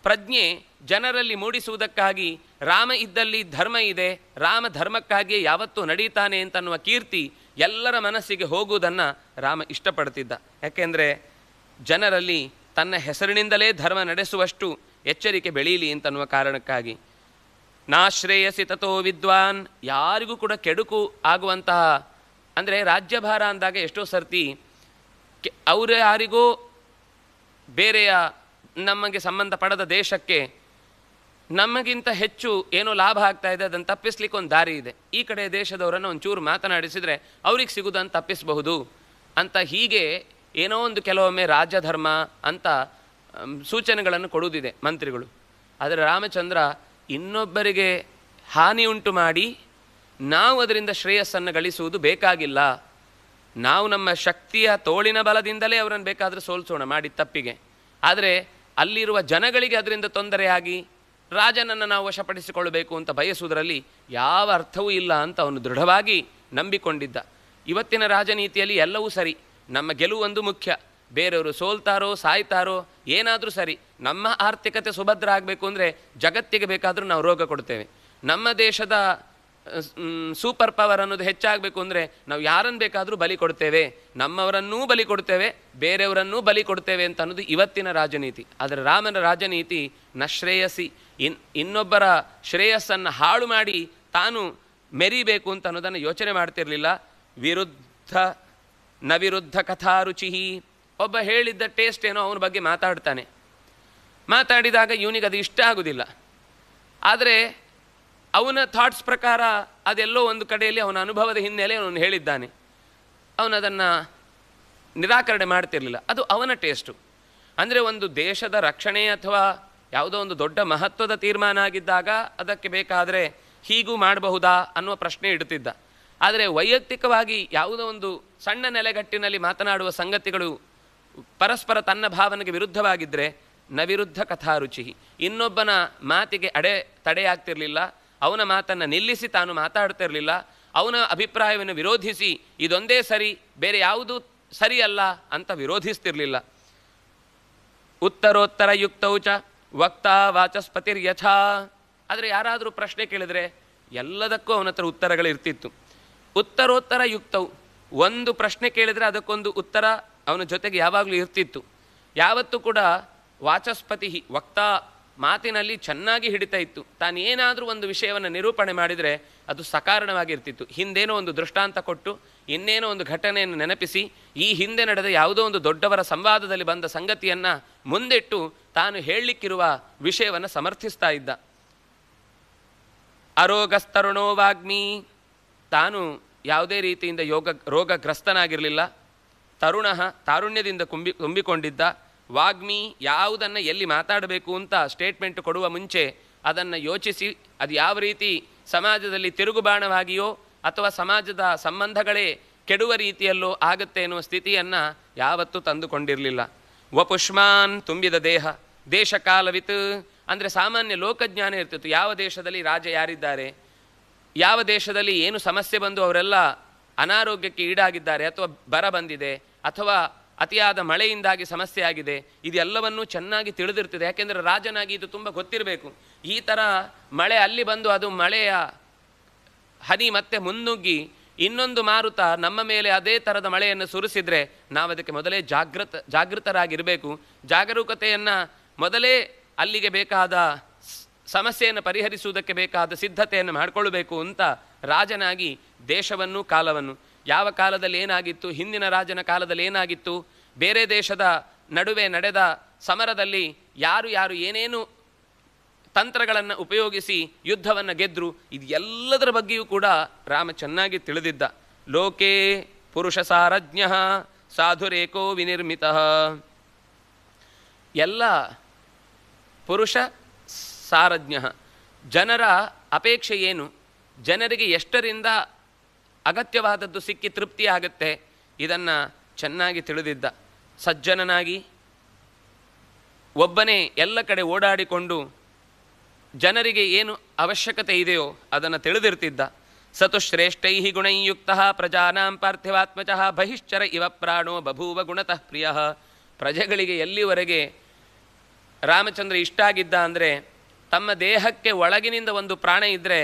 ಪ್ರಜ್ಞೆ ಜನರಲ್ಲಿ ಮೂಡಿಸುವುದಕ್ಕಾಗಿ ರಾಮ ಇದ್ದಲ್ಲಿ ಧರ್ಮ ಇದೆ ರಾಮ ಧರ್ಮಕ್ಕಾಗಿಯೇ ಯಾವತ್ತೂ ನಡೀತಾನೆ ಅಂತನ್ನುವ ಕೀರ್ತಿ ಎಲ್ಲರ ಮನಸ್ಸಿಗೆ ಹೋಗುವುದನ್ನು ರಾಮ ಇಷ್ಟಪಡ್ತಿದ್ದ ಯಾಕೆಂದರೆ ಜನರಲ್ಲಿ ತನ್ನ ಹೆಸರಿನಿಂದಲೇ ಧರ್ಮ ನಡೆಸುವಷ್ಟು ಎಚ್ಚರಿಕೆ ಬೆಳೀಲಿ ಅಂತನ್ನುವ ಕಾರಣಕ್ಕಾಗಿ ನಾಶ್ರೇಯಸಿ ತಥೋ ವಿದ್ವಾನ್ ಯಾರಿಗೂ ಕೂಡ ಕೆಡುಕು ಆಗುವಂತಹ ಅಂದರೆ ರಾಜ್ಯಭಾರ ಅಂದಾಗ ಎಷ್ಟೋ ಸರ್ತಿ ಕೆ ಅವರು ಯಾರಿಗೂ ಬೇರೆಯ ನಮಗೆ ಸಂಬಂಧಪಡದ ದೇಶಕ್ಕೆ ನಮಗಿಂತ ಹೆಚ್ಚು ಏನೋ ಲಾಭ ಆಗ್ತಾ ಇದೆ ಅದನ್ನು ತಪ್ಪಿಸ್ಲಿಕ್ಕೆ ಒಂದು ದಾರಿ ಇದೆ ಈ ಕಡೆ ದೇಶದವರನ್ನು ಒಂಚೂರು ಮಾತನಾಡಿಸಿದರೆ ಅವ್ರಿಗೆ ಸಿಗುವುದನ್ನು ತಪ್ಪಿಸಬಹುದು ಅಂತ ಹೀಗೆ ಏನೋ ಒಂದು ಕೆಲವೊಮ್ಮೆ ರಾಜಧರ್ಮ ಅಂತ ಸೂಚನೆಗಳನ್ನು ಕೊಡುವುದಿದೆ ಮಂತ್ರಿಗಳು ಆದರೆ ರಾಮಚಂದ್ರ ಇನ್ನೊಬ್ಬರಿಗೆ ಹಾನಿ ಉಂಟು ಮಾಡಿ ನಾವು ಅದರಿಂದ ಶ್ರೇಯಸ್ಸನ್ನು ಗಳಿಸುವುದು ಬೇಕಾಗಿಲ್ಲ ನಾವು ನಮ್ಮ ಶಕ್ತಿಯ ತೋಳಿನ ಬಲದಿಂದಲೇ ಅವರನ್ನು ಬೇಕಾದರೂ ಸೋಲ್ಸೋಣ ಮಾಡಿ ತಪ್ಪಿಗೆ ಆದರೆ ಅಲ್ಲಿರುವ ಜನಗಳಿಗೆ ಅದರಿಂದ ತೊಂದರೆಯಾಗಿ ರಾಜನನ್ನು ನಾವು ವಶಪಡಿಸಿಕೊಳ್ಳಬೇಕು ಅಂತ ಬಯಸುವುದರಲ್ಲಿ ಯಾವ ಅರ್ಥವೂ ಇಲ್ಲ ಅಂತ ಅವನು ದೃಢವಾಗಿ ನಂಬಿಕೊಂಡಿದ್ದ ಇವತ್ತಿನ ರಾಜನೀತಿಯಲ್ಲಿ ಎಲ್ಲವೂ ಸರಿ ನಮ್ಮ ಗೆಲುವು ಒಂದು ಮುಖ್ಯ ಬೇರೆಯವರು ಸೋಲ್ತಾರೋ ಸಾಯ್ತಾರೋ ಏನಾದರೂ ಸರಿ ನಮ್ಮ ಆರ್ಥಿಕತೆ ಸುಭದ್ರ ಆಗಬೇಕು ಅಂದರೆ ಜಗತ್ತಿಗೆ ಬೇಕಾದರೂ ನಾವು ರೋಗ ಕೊಡ್ತೇವೆ ನಮ್ಮ ದೇಶದ ಸೂಪರ್ ಪವರ್ ಅನ್ನೋದು ಹೆಚ್ಚಾಗಬೇಕು ಅಂದರೆ ನಾವು ಯಾರನ್ನು ಬೇಕಾದರೂ ಬಲಿ ಕೊಡ್ತೇವೆ ನಮ್ಮವರನ್ನೂ ಬಲಿ ಕೊಡ್ತೇವೆ ಬೇರೆಯವರನ್ನೂ ಬಲಿ ಕೊಡ್ತೇವೆ ಅಂತ ಅನ್ನೋದು ಇವತ್ತಿನ ರಾಜನೀತಿ ಆದರೆ ರಾಮನ ರಾಜನೀತಿ ನ ಶ್ರೇಯಸ್ಸಿ ಇನ್ ಇನ್ನೊಬ್ಬರ ಶ್ರೇಯಸ್ಸನ್ನು ಹಾಳು ಮಾಡಿ ತಾನು ಮೆರಿಬೇಕು ಅಂತ ಅನ್ನೋದನ್ನು ಯೋಚನೆ ಮಾಡ್ತಿರಲಿಲ್ಲ ವಿರುದ್ಧ ನವಿರುದ್ಧ ಕಥಾ ರುಚಿ ಒಬ್ಬ ಹೇಳಿದ್ದ ಟೇಸ್ಟ್ ಏನೋ ಅವನ ಬಗ್ಗೆ ಮಾತಾಡ್ತಾನೆ ಮಾತಾಡಿದಾಗ ಇವನಿಗೆ ಅದು ಇಷ್ಟ ಆಗೋದಿಲ್ಲ ಆದರೆ ಅವನ ಥಾಟ್ಸ್ ಪ್ರಕಾರ ಅದೆಲ್ಲೋ ಒಂದು ಕಡೆಯಲ್ಲಿ ಅವನ ಅನುಭವದ ಹಿನ್ನೆಲೆ ಅವನು ಹೇಳಿದ್ದಾನೆ ಅವನದನ್ನು ನಿರಾಕರಣೆ ಮಾಡ್ತಿರಲಿಲ್ಲ ಅದು ಅವನ ಟೇಸ್ಟು ಅಂದರೆ ಒಂದು ದೇಶದ ರಕ್ಷಣೆ ಅಥವಾ ಯಾವುದೋ ಒಂದು ದೊಡ್ಡ ಮಹತ್ವದ ತೀರ್ಮಾನ ಆಗಿದ್ದಾಗ ಅದಕ್ಕೆ ಬೇಕಾದರೆ ಹೀಗೂ ಮಾಡಬಹುದಾ ಅನ್ನುವ ಪ್ರಶ್ನೆ ಇಡುತ್ತಿದ್ದ ಆದರೆ ವೈಯಕ್ತಿಕವಾಗಿ ಯಾವುದೋ ಒಂದು ಸಣ್ಣ ನೆಲೆಗಟ್ಟಿನಲ್ಲಿ ಮಾತನಾಡುವ ಸಂಗತಿಗಳು ಪರಸ್ಪರ ತನ್ನ ಭಾವನೆಗೆ ವಿರುದ್ಧವಾಗಿದ್ದರೆ ನವಿರುದ್ಧ ಕಥಾ ರುಚಿ ಇನ್ನೊಬ್ಬನ ಮಾತಿಗೆ ಅಡೆ ತಡೆಯಾಗ್ತಿರಲಿಲ್ಲ ಅವನ ಮಾತನ್ನು ನಿಲ್ಲಿಸಿ ತಾನು ಮಾತಾಡ್ತಿರಲಿಲ್ಲ ಅವನ ಅಭಿಪ್ರಾಯವನ್ನು ವಿರೋಧಿಸಿ ಇದೊಂದೇ ಸರಿ ಬೇರೆ ಯಾವುದೂ ಸರಿಯಲ್ಲ ಅಂತ ವಿರೋಧಿಸ್ತಿರಲಿಲ್ಲ ಉತ್ತರೋತ್ತರ ಚ ವಕ್ತಾ ವಾಚಸ್ಪತಿರ್ ಯಥಾ ಆದರೆ ಯಾರಾದರೂ ಪ್ರಶ್ನೆ ಕೇಳಿದರೆ ಎಲ್ಲದಕ್ಕೂ ಅವನ ಹತ್ರ ಉತ್ತರಗಳು ಇರ್ತಿತ್ತು ಉತ್ತರೋತ್ತರ ಯುಕ್ತವು ಒಂದು ಪ್ರಶ್ನೆ ಕೇಳಿದರೆ ಅದಕ್ಕೊಂದು ಉತ್ತರ ಅವನ ಜೊತೆಗೆ ಯಾವಾಗಲೂ ಇರ್ತಿತ್ತು ಯಾವತ್ತೂ ಕೂಡ ವಾಚಸ್ಪತಿ ವಕ್ತಾ ಮಾತಿನಲ್ಲಿ ಚೆನ್ನಾಗಿ ಹಿಡಿತಾ ಇತ್ತು ತಾನೇನಾದರೂ ಒಂದು ವಿಷಯವನ್ನು ನಿರೂಪಣೆ ಮಾಡಿದರೆ ಅದು ಸಕಾರಣವಾಗಿರ್ತಿತ್ತು ಹಿಂದೇನೋ ಒಂದು ದೃಷ್ಟಾಂತ ಕೊಟ್ಟು ಇನ್ನೇನೋ ಒಂದು ಘಟನೆಯನ್ನು ನೆನಪಿಸಿ ಈ ಹಿಂದೆ ನಡೆದ ಯಾವುದೋ ಒಂದು ದೊಡ್ಡವರ ಸಂವಾದದಲ್ಲಿ ಬಂದ ಸಂಗತಿಯನ್ನು ಮುಂದಿಟ್ಟು ತಾನು ಹೇಳಲಿಕ್ಕಿರುವ ವಿಷಯವನ್ನು ಸಮರ್ಥಿಸ್ತಾ ಇದ್ದ ಅರೋಗಸ್ತರುಣೋ ತಾನು ಯಾವುದೇ ರೀತಿಯಿಂದ ಯೋಗ ರೋಗಗ್ರಸ್ತನಾಗಿರಲಿಲ್ಲ ತರುಣ ತಾರುಣ್ಯದಿಂದ ಕುಂಬಿ ತುಂಬಿಕೊಂಡಿದ್ದ ವಾಗ್ಮಿ ಯಾವುದನ್ನು ಎಲ್ಲಿ ಮಾತಾಡಬೇಕು ಅಂತ ಸ್ಟೇಟ್ಮೆಂಟ್ ಕೊಡುವ ಮುಂಚೆ ಅದನ್ನು ಯೋಚಿಸಿ ಅದು ಯಾವ ರೀತಿ ಸಮಾಜದಲ್ಲಿ ತಿರುಗುಬಾಣವಾಗಿಯೋ ಅಥವಾ ಸಮಾಜದ ಸಂಬಂಧಗಳೇ ಕೆಡುವ ರೀತಿಯಲ್ಲೋ ಆಗುತ್ತೆ ಎನ್ನುವ ಸ್ಥಿತಿಯನ್ನು ಯಾವತ್ತೂ ತಂದುಕೊಂಡಿರಲಿಲ್ಲ ವಪುಷ್ಮಾನ್ ತುಂಬಿದ ದೇಹ ದೇಶ ಕಾಲವಿತು ಅಂದರೆ ಸಾಮಾನ್ಯ ಲೋಕಜ್ಞಾನ ಇರ್ತಿತ್ತು ಯಾವ ದೇಶದಲ್ಲಿ ರಾಜ ಯಾರಿದ್ದಾರೆ ಯಾವ ದೇಶದಲ್ಲಿ ಏನು ಸಮಸ್ಯೆ ಬಂದು ಅವರೆಲ್ಲ ಅನಾರೋಗ್ಯಕ್ಕೆ ಈಡಾಗಿದ್ದಾರೆ ಅಥವಾ ಬರ ಬಂದಿದೆ ಅಥವಾ ಅತಿಯಾದ ಮಳೆಯಿಂದಾಗಿ ಸಮಸ್ಯೆ ಆಗಿದೆ ಇದೆಲ್ಲವನ್ನೂ ಚೆನ್ನಾಗಿ ತಿಳಿದಿರ್ತದೆ ಯಾಕೆಂದರೆ ರಾಜನಾಗಿ ಇದು ತುಂಬ ಗೊತ್ತಿರಬೇಕು ಈ ಥರ ಮಳೆ ಅಲ್ಲಿ ಬಂದು ಅದು ಮಳೆಯ ಹನಿ ಮತ್ತೆ ಮುನ್ನುಗ್ಗಿ ಇನ್ನೊಂದು ಮಾರುತ ನಮ್ಮ ಮೇಲೆ ಅದೇ ಥರದ ಮಳೆಯನ್ನು ಸುರಿಸಿದರೆ ನಾವು ಅದಕ್ಕೆ ಮೊದಲೇ ಜಾಗೃತ ಜಾಗೃತರಾಗಿರಬೇಕು ಜಾಗರೂಕತೆಯನ್ನು ಮೊದಲೇ ಅಲ್ಲಿಗೆ ಬೇಕಾದ ಸಮಸ್ಯೆಯನ್ನು ಪರಿಹರಿಸುವುದಕ್ಕೆ ಬೇಕಾದ ಸಿದ್ಧತೆಯನ್ನು ಮಾಡಿಕೊಳ್ಳಬೇಕು ಅಂತ ರಾಜನಾಗಿ ದೇಶವನ್ನು ಕಾಲವನ್ನು ಯಾವ ಕಾಲದಲ್ಲಿ ಏನಾಗಿತ್ತು ಹಿಂದಿನ ರಾಜನ ಕಾಲದಲ್ಲಿ ಏನಾಗಿತ್ತು ಬೇರೆ ದೇಶದ ನಡುವೆ ನಡೆದ ಸಮರದಲ್ಲಿ ಯಾರು ಯಾರು ಏನೇನು ತಂತ್ರಗಳನ್ನು ಉಪಯೋಗಿಸಿ ಯುದ್ಧವನ್ನು ಗೆದ್ದರು ಇದು ಎಲ್ಲದರ ಬಗ್ಗೆಯೂ ಕೂಡ ರಾಮ ಚೆನ್ನಾಗಿ ತಿಳಿದಿದ್ದ ಲೋಕೇ ಪುರುಷ ಸಾರಜ್ಞ ಸಾಧುರೇಕೋ ವಿನಿರ್ಮಿತ ಎಲ್ಲ ಪುರುಷ ಸಾರಜ್ಞ ಜನರ ಅಪೇಕ್ಷೆ ಏನು ಜನರಿಗೆ ಎಷ್ಟರಿಂದ ಅಗತ್ಯವಾದದ್ದು ಸಿಕ್ಕಿ ತೃಪ್ತಿ ಆಗುತ್ತೆ ಇದನ್ನು ಚೆನ್ನಾಗಿ ತಿಳಿದಿದ್ದ ಸಜ್ಜನನಾಗಿ ಒಬ್ಬನೇ ಎಲ್ಲ ಕಡೆ ಓಡಾಡಿಕೊಂಡು ಜನರಿಗೆ ಏನು ಅವಶ್ಯಕತೆ ಇದೆಯೋ ಅದನ್ನು ತಿಳಿದಿರ್ತಿದ್ದ ಸತು ಶ್ರೇಷ್ಠೈ ಗುಣೈಯುಕ್ತ ಪ್ರಜಾನಾಂ ಪಾರ್ಥಿವಾತ್ಮಜಃ ಬಹಿಶ್ಚರ ಇವ ಪ್ರಾಣೋ ಬಭೂವ ಗುಣತಃ ಪ್ರಿಯ ಪ್ರಜೆಗಳಿಗೆ ಎಲ್ಲಿವರೆಗೆ ರಾಮಚಂದ್ರ ಇಷ್ಟ ಆಗಿದ್ದ ಅಂದರೆ ತಮ್ಮ ದೇಹಕ್ಕೆ ಒಳಗಿನಿಂದ ಒಂದು ಪ್ರಾಣ ಇದ್ದರೆ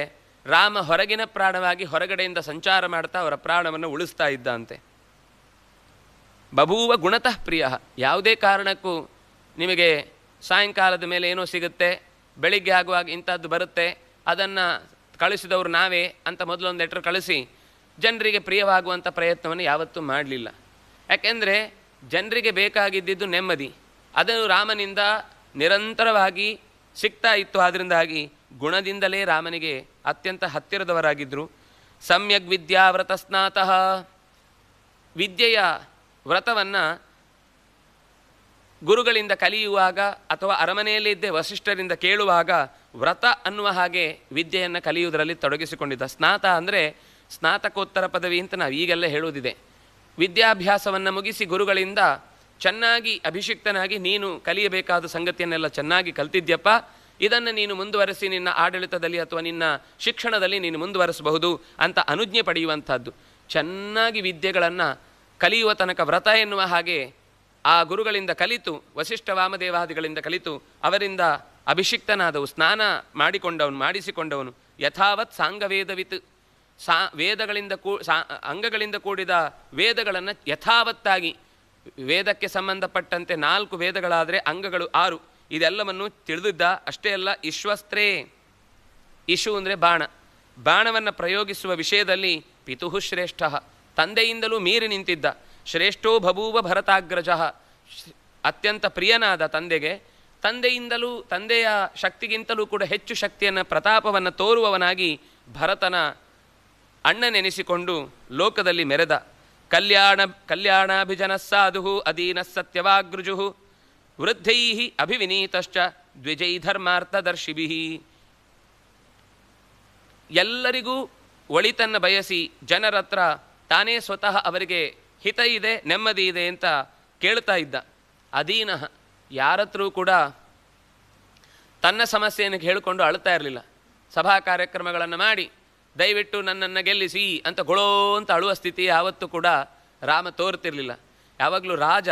ರಾಮ ಹೊರಗಿನ ಪ್ರಾಣವಾಗಿ ಹೊರಗಡೆಯಿಂದ ಸಂಚಾರ ಮಾಡ್ತಾ ಅವರ ಪ್ರಾಣವನ್ನು ಉಳಿಸ್ತಾ ಇದ್ದಂತೆ ಬಭೂವ ಗುಣತಃ ಪ್ರಿಯ ಯಾವುದೇ ಕಾರಣಕ್ಕೂ ನಿಮಗೆ ಸಾಯಂಕಾಲದ ಮೇಲೆ ಏನೋ ಸಿಗುತ್ತೆ ಬೆಳಿಗ್ಗೆ ಆಗುವಾಗ ಇಂಥದ್ದು ಬರುತ್ತೆ ಅದನ್ನು ಕಳಿಸಿದವರು ನಾವೇ ಅಂತ ಮೊದಲೊಂದು ಲೆಟ್ರ್ ಕಳಿಸಿ ಜನರಿಗೆ ಪ್ರಿಯವಾಗುವಂಥ ಪ್ರಯತ್ನವನ್ನು ಯಾವತ್ತೂ ಮಾಡಲಿಲ್ಲ ಯಾಕೆಂದರೆ ಜನರಿಗೆ ಬೇಕಾಗಿದ್ದಿದ್ದು ನೆಮ್ಮದಿ ಅದನ್ನು ರಾಮನಿಂದ ನಿರಂತರವಾಗಿ ಸಿಗ್ತಾ ಇತ್ತು ಆದ್ದರಿಂದಾಗಿ ಗುಣದಿಂದಲೇ ರಾಮನಿಗೆ ಅತ್ಯಂತ ಹತ್ತಿರದವರಾಗಿದ್ದರು ಸಮ್ಯಗ್ ವಿದ್ಯಾವ್ರತ ಸ್ನಾತಃ ವಿದ್ಯೆಯ ವ್ರತವನ್ನು ಗುರುಗಳಿಂದ ಕಲಿಯುವಾಗ ಅಥವಾ ಅರಮನೆಯಲ್ಲಿದ್ದೇ ವಸಿಷ್ಠರಿಂದ ಕೇಳುವಾಗ ವ್ರತ ಅನ್ನುವ ಹಾಗೆ ವಿದ್ಯೆಯನ್ನು ಕಲಿಯುವುದರಲ್ಲಿ ತೊಡಗಿಸಿಕೊಂಡಿದ್ದ ಸ್ನಾತ ಅಂದರೆ ಸ್ನಾತಕೋತ್ತರ ಪದವಿ ಅಂತ ನಾವು ಈಗೆಲ್ಲ ಹೇಳುವುದಿದೆ ವಿದ್ಯಾಭ್ಯಾಸವನ್ನು ಮುಗಿಸಿ ಗುರುಗಳಿಂದ ಚೆನ್ನಾಗಿ ಅಭಿಷಿಕ್ತನಾಗಿ ನೀನು ಕಲಿಯಬೇಕಾದ ಸಂಗತಿಯನ್ನೆಲ್ಲ ಚೆನ್ನಾಗಿ ಕಲ್ತಿದ್ಯಪ್ಪ ಇದನ್ನು ನೀನು ಮುಂದುವರೆಸಿ ನಿನ್ನ ಆಡಳಿತದಲ್ಲಿ ಅಥವಾ ನಿನ್ನ ಶಿಕ್ಷಣದಲ್ಲಿ ನೀನು ಮುಂದುವರೆಸಬಹುದು ಅಂತ ಅನುಜ್ಞೆ ಪಡೆಯುವಂಥದ್ದು ಚೆನ್ನಾಗಿ ವಿದ್ಯೆಗಳನ್ನು ಕಲಿಯುವ ತನಕ ವ್ರತ ಎನ್ನುವ ಹಾಗೆ ಆ ಗುರುಗಳಿಂದ ಕಲಿತು ವಶಿಷ್ಠ ವಾಮದೇವಾದಿಗಳಿಂದ ಕಲಿತು ಅವರಿಂದ ಅಭಿಷಿಕ್ತನಾದವು ಸ್ನಾನ ಮಾಡಿಕೊಂಡವನು ಮಾಡಿಸಿಕೊಂಡವನು ಯಥಾವತ್ ಸಾಂಗವೇದವಿತ್ ಸಾ ವೇದಗಳಿಂದ ಕೂ ಸಾ ಅಂಗಗಳಿಂದ ಕೂಡಿದ ವೇದಗಳನ್ನು ಯಥಾವತ್ತಾಗಿ ವೇದಕ್ಕೆ ಸಂಬಂಧಪಟ್ಟಂತೆ ನಾಲ್ಕು ವೇದಗಳಾದರೆ ಅಂಗಗಳು ಆರು ಇದೆಲ್ಲವನ್ನು ತಿಳಿದಿದ್ದ ಅಷ್ಟೇ ಅಲ್ಲ ಇಶ್ವಸ್ತ್ರೇ ಇಶು ಅಂದರೆ ಬಾಣ ಬಾಣವನ್ನು ಪ್ರಯೋಗಿಸುವ ವಿಷಯದಲ್ಲಿ ಪಿತುಹು ಶ್ರೇಷ್ಠ ತಂದೆಯಿಂದಲೂ ಮೀರಿ ನಿಂತಿದ್ದ ಶ್ರೇಷ್ಠೋ ಬಭೂವ ಭರತಾಗ್ರಜ ಅತ್ಯಂತ ಪ್ರಿಯನಾದ ತಂದೆಗೆ ತಂದೆಯಿಂದಲೂ ತಂದೆಯ ಶಕ್ತಿಗಿಂತಲೂ ಕೂಡ ಹೆಚ್ಚು ಶಕ್ತಿಯನ್ನು ಪ್ರತಾಪವನ್ನು ತೋರುವವನಾಗಿ ಭರತನ ಅಣ್ಣನೆನಿಸಿಕೊಂಡು ಲೋಕದಲ್ಲಿ ಮೆರೆದ ಕಲ್ಯಾಣ ಕಲ್ಯಾಣಾಭಿಜನಸ್ಸಾಧು ಸಾಧು ವೃದ್ಧೈ ಅಭಿವಿನೀತಶ್ಚ ದ್ವಿಜೈ ಧರ್ಮಾರ್ಥದರ್ಶಿಭಿ ಎಲ್ಲರಿಗೂ ಒಳಿತನ್ನು ಬಯಸಿ ಜನರತ್ರ ತಾನೇ ಸ್ವತಃ ಅವರಿಗೆ ಹಿತ ಇದೆ ನೆಮ್ಮದಿ ಇದೆ ಅಂತ ಕೇಳ್ತಾ ಇದ್ದ ಅಧೀನ ಯಾರತ್ರೂ ಕೂಡ ತನ್ನ ಸಮಸ್ಯೆಯನ್ನು ಹೇಳಿಕೊಂಡು ಅಳ್ತಾ ಇರಲಿಲ್ಲ ಸಭಾ ಕಾರ್ಯಕ್ರಮಗಳನ್ನು ಮಾಡಿ ದಯವಿಟ್ಟು ನನ್ನನ್ನು ಗೆಲ್ಲಿಸಿ ಅಂತ ಗೊಳೋ ಅಂತ ಅಳುವ ಸ್ಥಿತಿ ಯಾವತ್ತೂ ಕೂಡ ರಾಮ ತೋರ್ತಿರ್ಲಿಲ್ಲ ಯಾವಾಗಲೂ ರಾಜ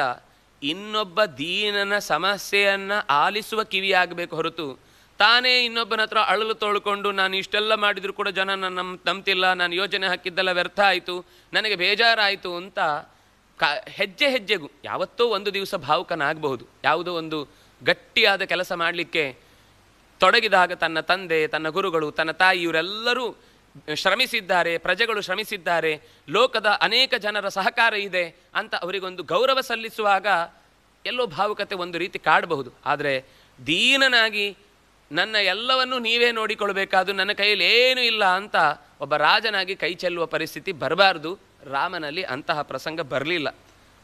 ಇನ್ನೊಬ್ಬ ದೀನನ ಸಮಸ್ಯೆಯನ್ನು ಆಲಿಸುವ ಕಿವಿಯಾಗಬೇಕು ಹೊರತು ತಾನೇ ಇನ್ನೊಬ್ಬನ ಹತ್ರ ಅಳಲು ತೊಳ್ಕೊಂಡು ನಾನು ಇಷ್ಟೆಲ್ಲ ಮಾಡಿದರೂ ಕೂಡ ಜನ ನನ್ನ ನಮ್ಮ ನಂಬ್ತಿಲ್ಲ ನಾನು ಯೋಜನೆ ಹಾಕಿದ್ದೆಲ್ಲ ವ್ಯರ್ಥ ಆಯಿತು ನನಗೆ ಬೇಜಾರಾಯಿತು ಅಂತ ಕ ಹೆಜ್ಜೆ ಹೆಜ್ಜೆಗೂ ಯಾವತ್ತೋ ಒಂದು ದಿವಸ ಭಾವುಕನಾಗಬಹುದು ಯಾವುದೋ ಒಂದು ಗಟ್ಟಿಯಾದ ಕೆಲಸ ಮಾಡಲಿಕ್ಕೆ ತೊಡಗಿದಾಗ ತನ್ನ ತಂದೆ ತನ್ನ ಗುರುಗಳು ತನ್ನ ತಾಯಿ ಇವರೆಲ್ಲರೂ ಶ್ರಮಿಸಿದ್ದಾರೆ ಪ್ರಜೆಗಳು ಶ್ರಮಿಸಿದ್ದಾರೆ ಲೋಕದ ಅನೇಕ ಜನರ ಸಹಕಾರ ಇದೆ ಅಂತ ಅವರಿಗೊಂದು ಗೌರವ ಸಲ್ಲಿಸುವಾಗ ಎಲ್ಲೋ ಭಾವುಕತೆ ಒಂದು ರೀತಿ ಕಾಡಬಹುದು ಆದರೆ ದೀನನಾಗಿ ನನ್ನ ಎಲ್ಲವನ್ನೂ ನೀವೇ ನೋಡಿಕೊಳ್ಬೇಕಾದು ನನ್ನ ಕೈಯಲ್ಲಿ ಏನೂ ಇಲ್ಲ ಅಂತ ಒಬ್ಬ ರಾಜನಾಗಿ ಕೈ ಚೆಲ್ಲುವ ಪರಿಸ್ಥಿತಿ ಬರಬಾರ್ದು ರಾಮನಲ್ಲಿ ಅಂತಹ ಪ್ರಸಂಗ ಬರಲಿಲ್ಲ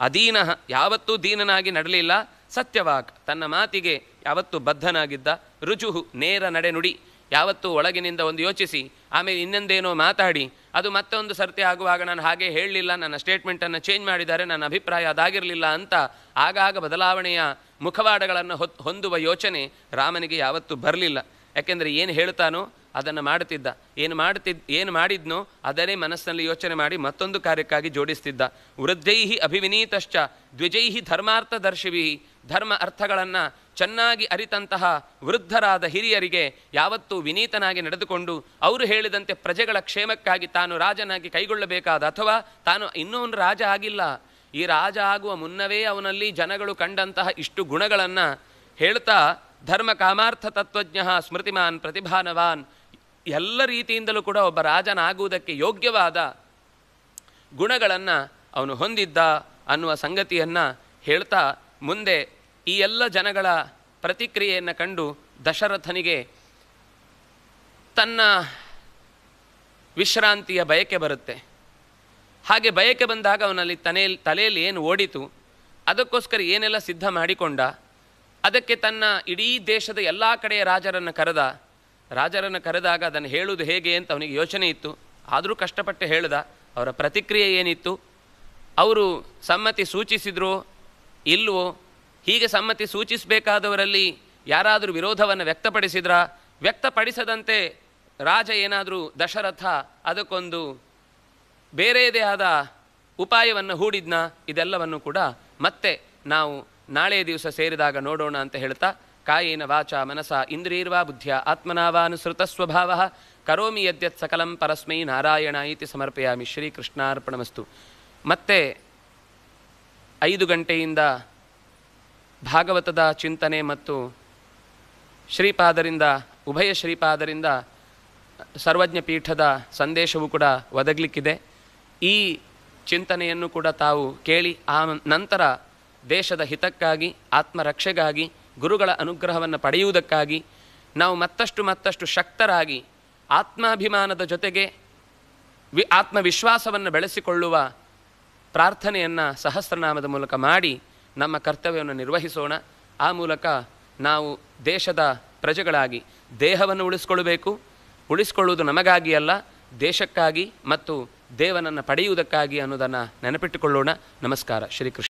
ಅಧೀನ ಯಾವತ್ತೂ ದೀನನಾಗಿ ನಡಲಿಲ್ಲ ಸತ್ಯವಾಕ್ ತನ್ನ ಮಾತಿಗೆ ಯಾವತ್ತೂ ಬದ್ಧನಾಗಿದ್ದ ರುಜುಹು ನೇರ ನಡೆನುಡಿ ಯಾವತ್ತೂ ಒಳಗಿನಿಂದ ಒಂದು ಯೋಚಿಸಿ ಆಮೇಲೆ ಇನ್ನೊಂದೇನೋ ಮಾತಾಡಿ ಅದು ಮತ್ತೊಂದು ಸರ್ತಿ ಆಗುವಾಗ ನಾನು ಹಾಗೆ ಹೇಳಲಿಲ್ಲ ನನ್ನ ಸ್ಟೇಟ್ಮೆಂಟನ್ನು ಚೇಂಜ್ ಮಾಡಿದ್ದಾರೆ ನನ್ನ ಅಭಿಪ್ರಾಯ ಅದಾಗಿರಲಿಲ್ಲ ಅಂತ ಆಗಾಗ ಬದಲಾವಣೆಯ ಮುಖವಾಡಗಳನ್ನು ಹೊಂದುವ ಯೋಚನೆ ರಾಮನಿಗೆ ಯಾವತ್ತೂ ಬರಲಿಲ್ಲ ಯಾಕೆಂದರೆ ಏನು ಹೇಳ್ತಾನೋ ಅದನ್ನು ಮಾಡುತ್ತಿದ್ದ ಏನು ಮಾಡುತ್ತಿದ್ದ ಏನು ಮಾಡಿದ್ನೋ ಅದನ್ನೇ ಮನಸ್ಸಿನಲ್ಲಿ ಯೋಚನೆ ಮಾಡಿ ಮತ್ತೊಂದು ಕಾರ್ಯಕ್ಕಾಗಿ ಜೋಡಿಸ್ತಿದ್ದ ವೃದ್ಧೈ ಅಭಿವಿನೀತಶ್ಚ ದ್ವಿಜೈ ಧರ್ಮಾರ್ಥದರ್ಶಿವಿ ಧರ್ಮ ಅರ್ಥಗಳನ್ನು ಚೆನ್ನಾಗಿ ಅರಿತಂತಹ ವೃದ್ಧರಾದ ಹಿರಿಯರಿಗೆ ಯಾವತ್ತೂ ವಿನೀತನಾಗಿ ನಡೆದುಕೊಂಡು ಅವರು ಹೇಳಿದಂತೆ ಪ್ರಜೆಗಳ ಕ್ಷೇಮಕ್ಕಾಗಿ ತಾನು ರಾಜನಾಗಿ ಕೈಗೊಳ್ಳಬೇಕಾದ ಅಥವಾ ತಾನು ಇನ್ನೂ ಒಂದು ರಾಜ ಆಗಿಲ್ಲ ಈ ರಾಜ ಆಗುವ ಮುನ್ನವೇ ಅವನಲ್ಲಿ ಜನಗಳು ಕಂಡಂತಹ ಇಷ್ಟು ಗುಣಗಳನ್ನು ಹೇಳ್ತಾ ಧರ್ಮ ಕಾಮಾರ್ಥ ತತ್ವಜ್ಞ ಸ್ಮೃತಿಮಾನ್ ಪ್ರತಿಭಾನವಾನ್ ಎಲ್ಲ ರೀತಿಯಿಂದಲೂ ಕೂಡ ಒಬ್ಬ ರಾಜನಾಗುವುದಕ್ಕೆ ಯೋಗ್ಯವಾದ ಗುಣಗಳನ್ನು ಅವನು ಹೊಂದಿದ್ದ ಅನ್ನುವ ಸಂಗತಿಯನ್ನು ಹೇಳ್ತಾ ಮುಂದೆ ಈ ಎಲ್ಲ ಜನಗಳ ಪ್ರತಿಕ್ರಿಯೆಯನ್ನು ಕಂಡು ದಶರಥನಿಗೆ ತನ್ನ ವಿಶ್ರಾಂತಿಯ ಬಯಕೆ ಬರುತ್ತೆ ಹಾಗೆ ಬಯಕೆ ಬಂದಾಗ ಅವನಲ್ಲಿ ತನೇ ತಲೆಯಲ್ಲಿ ಏನು ಓಡಿತು ಅದಕ್ಕೋಸ್ಕರ ಏನೆಲ್ಲ ಸಿದ್ಧ ಮಾಡಿಕೊಂಡ ಅದಕ್ಕೆ ತನ್ನ ಇಡೀ ದೇಶದ ಎಲ್ಲ ಕಡೆಯ ರಾಜರನ್ನು ಕರೆದ ರಾಜರನ್ನು ಕರೆದಾಗ ಅದನ್ನು ಹೇಳುವುದು ಹೇಗೆ ಅಂತ ಅವನಿಗೆ ಯೋಚನೆ ಇತ್ತು ಆದರೂ ಕಷ್ಟಪಟ್ಟು ಹೇಳ್ದ ಅವರ ಪ್ರತಿಕ್ರಿಯೆ ಏನಿತ್ತು ಅವರು ಸಮ್ಮತಿ ಸೂಚಿಸಿದ್ರು ಇಲ್ವೋ ಹೀಗೆ ಸಮ್ಮತಿ ಸೂಚಿಸಬೇಕಾದವರಲ್ಲಿ ಯಾರಾದರೂ ವಿರೋಧವನ್ನು ವ್ಯಕ್ತಪಡಿಸಿದ್ರ ವ್ಯಕ್ತಪಡಿಸದಂತೆ ರಾಜ ಏನಾದರೂ ದಶರಥ ಅದಕ್ಕೊಂದು ಬೇರೆಯದೇ ಆದ ಉಪಾಯವನ್ನು ಹೂಡಿದ್ನ ಇದೆಲ್ಲವನ್ನು ಕೂಡ ಮತ್ತೆ ನಾವು ನಾಳೆಯ ದಿವಸ ಸೇರಿದಾಗ ನೋಡೋಣ ಅಂತ ಹೇಳ್ತಾ ಕಾಯೇನ ವಾಚ ಮನಸ ಇಂದ್ರಿಯರ್ವಾ ಬುದ್ಧಿಯ ಆತ್ಮನಾವಾನುಸೃತ ಅನುಸೃತ ಸ್ವಭಾವ ಕರೋಮಿ ಯದ್ಯತ್ ಸಕಲಂ ಪರಸ್ಮೈ ನಾರಾಯಣ ಇತಿ ಸಮರ್ಪಯಾಮಿ ಕೃಷ್ಣಾರ್ಪಣಮಸ್ತು ಮತ್ತೆ ಐದು ಗಂಟೆಯಿಂದ ಭಾಗವತದ ಚಿಂತನೆ ಮತ್ತು ಶ್ರೀಪಾದರಿಂದ ಉಭಯ ಶ್ರೀಪಾದರಿಂದ ಸರ್ವಜ್ಞ ಪೀಠದ ಸಂದೇಶವು ಕೂಡ ಒದಗಲಿಕ್ಕಿದೆ ಈ ಚಿಂತನೆಯನ್ನು ಕೂಡ ತಾವು ಕೇಳಿ ಆ ನಂತರ ದೇಶದ ಹಿತಕ್ಕಾಗಿ ಆತ್ಮರಕ್ಷೆಗಾಗಿ ಗುರುಗಳ ಅನುಗ್ರಹವನ್ನು ಪಡೆಯುವುದಕ್ಕಾಗಿ ನಾವು ಮತ್ತಷ್ಟು ಮತ್ತಷ್ಟು ಶಕ್ತರಾಗಿ ಆತ್ಮಾಭಿಮಾನದ ಜೊತೆಗೆ ವಿ ಆತ್ಮವಿಶ್ವಾಸವನ್ನು ಬೆಳೆಸಿಕೊಳ್ಳುವ ಪ್ರಾರ್ಥನೆಯನ್ನು ಸಹಸ್ರನಾಮದ ಮೂಲಕ ಮಾಡಿ ನಮ್ಮ ಕರ್ತವ್ಯವನ್ನು ನಿರ್ವಹಿಸೋಣ ಆ ಮೂಲಕ ನಾವು ದೇಶದ ಪ್ರಜೆಗಳಾಗಿ ದೇಹವನ್ನು ಉಳಿಸ್ಕೊಳ್ಬೇಕು ಉಳಿಸ್ಕೊಳ್ಳುವುದು ನಮಗಾಗಿ ಅಲ್ಲ ದೇಶಕ್ಕಾಗಿ ಮತ್ತು ದೇವನನ್ನು ಪಡೆಯುವುದಕ್ಕಾಗಿ ಅನ್ನೋದನ್ನು ನೆನಪಿಟ್ಟುಕೊಳ್ಳೋಣ ನಮಸ್ಕಾರ ಶ್ರೀಕೃಷ್ಣ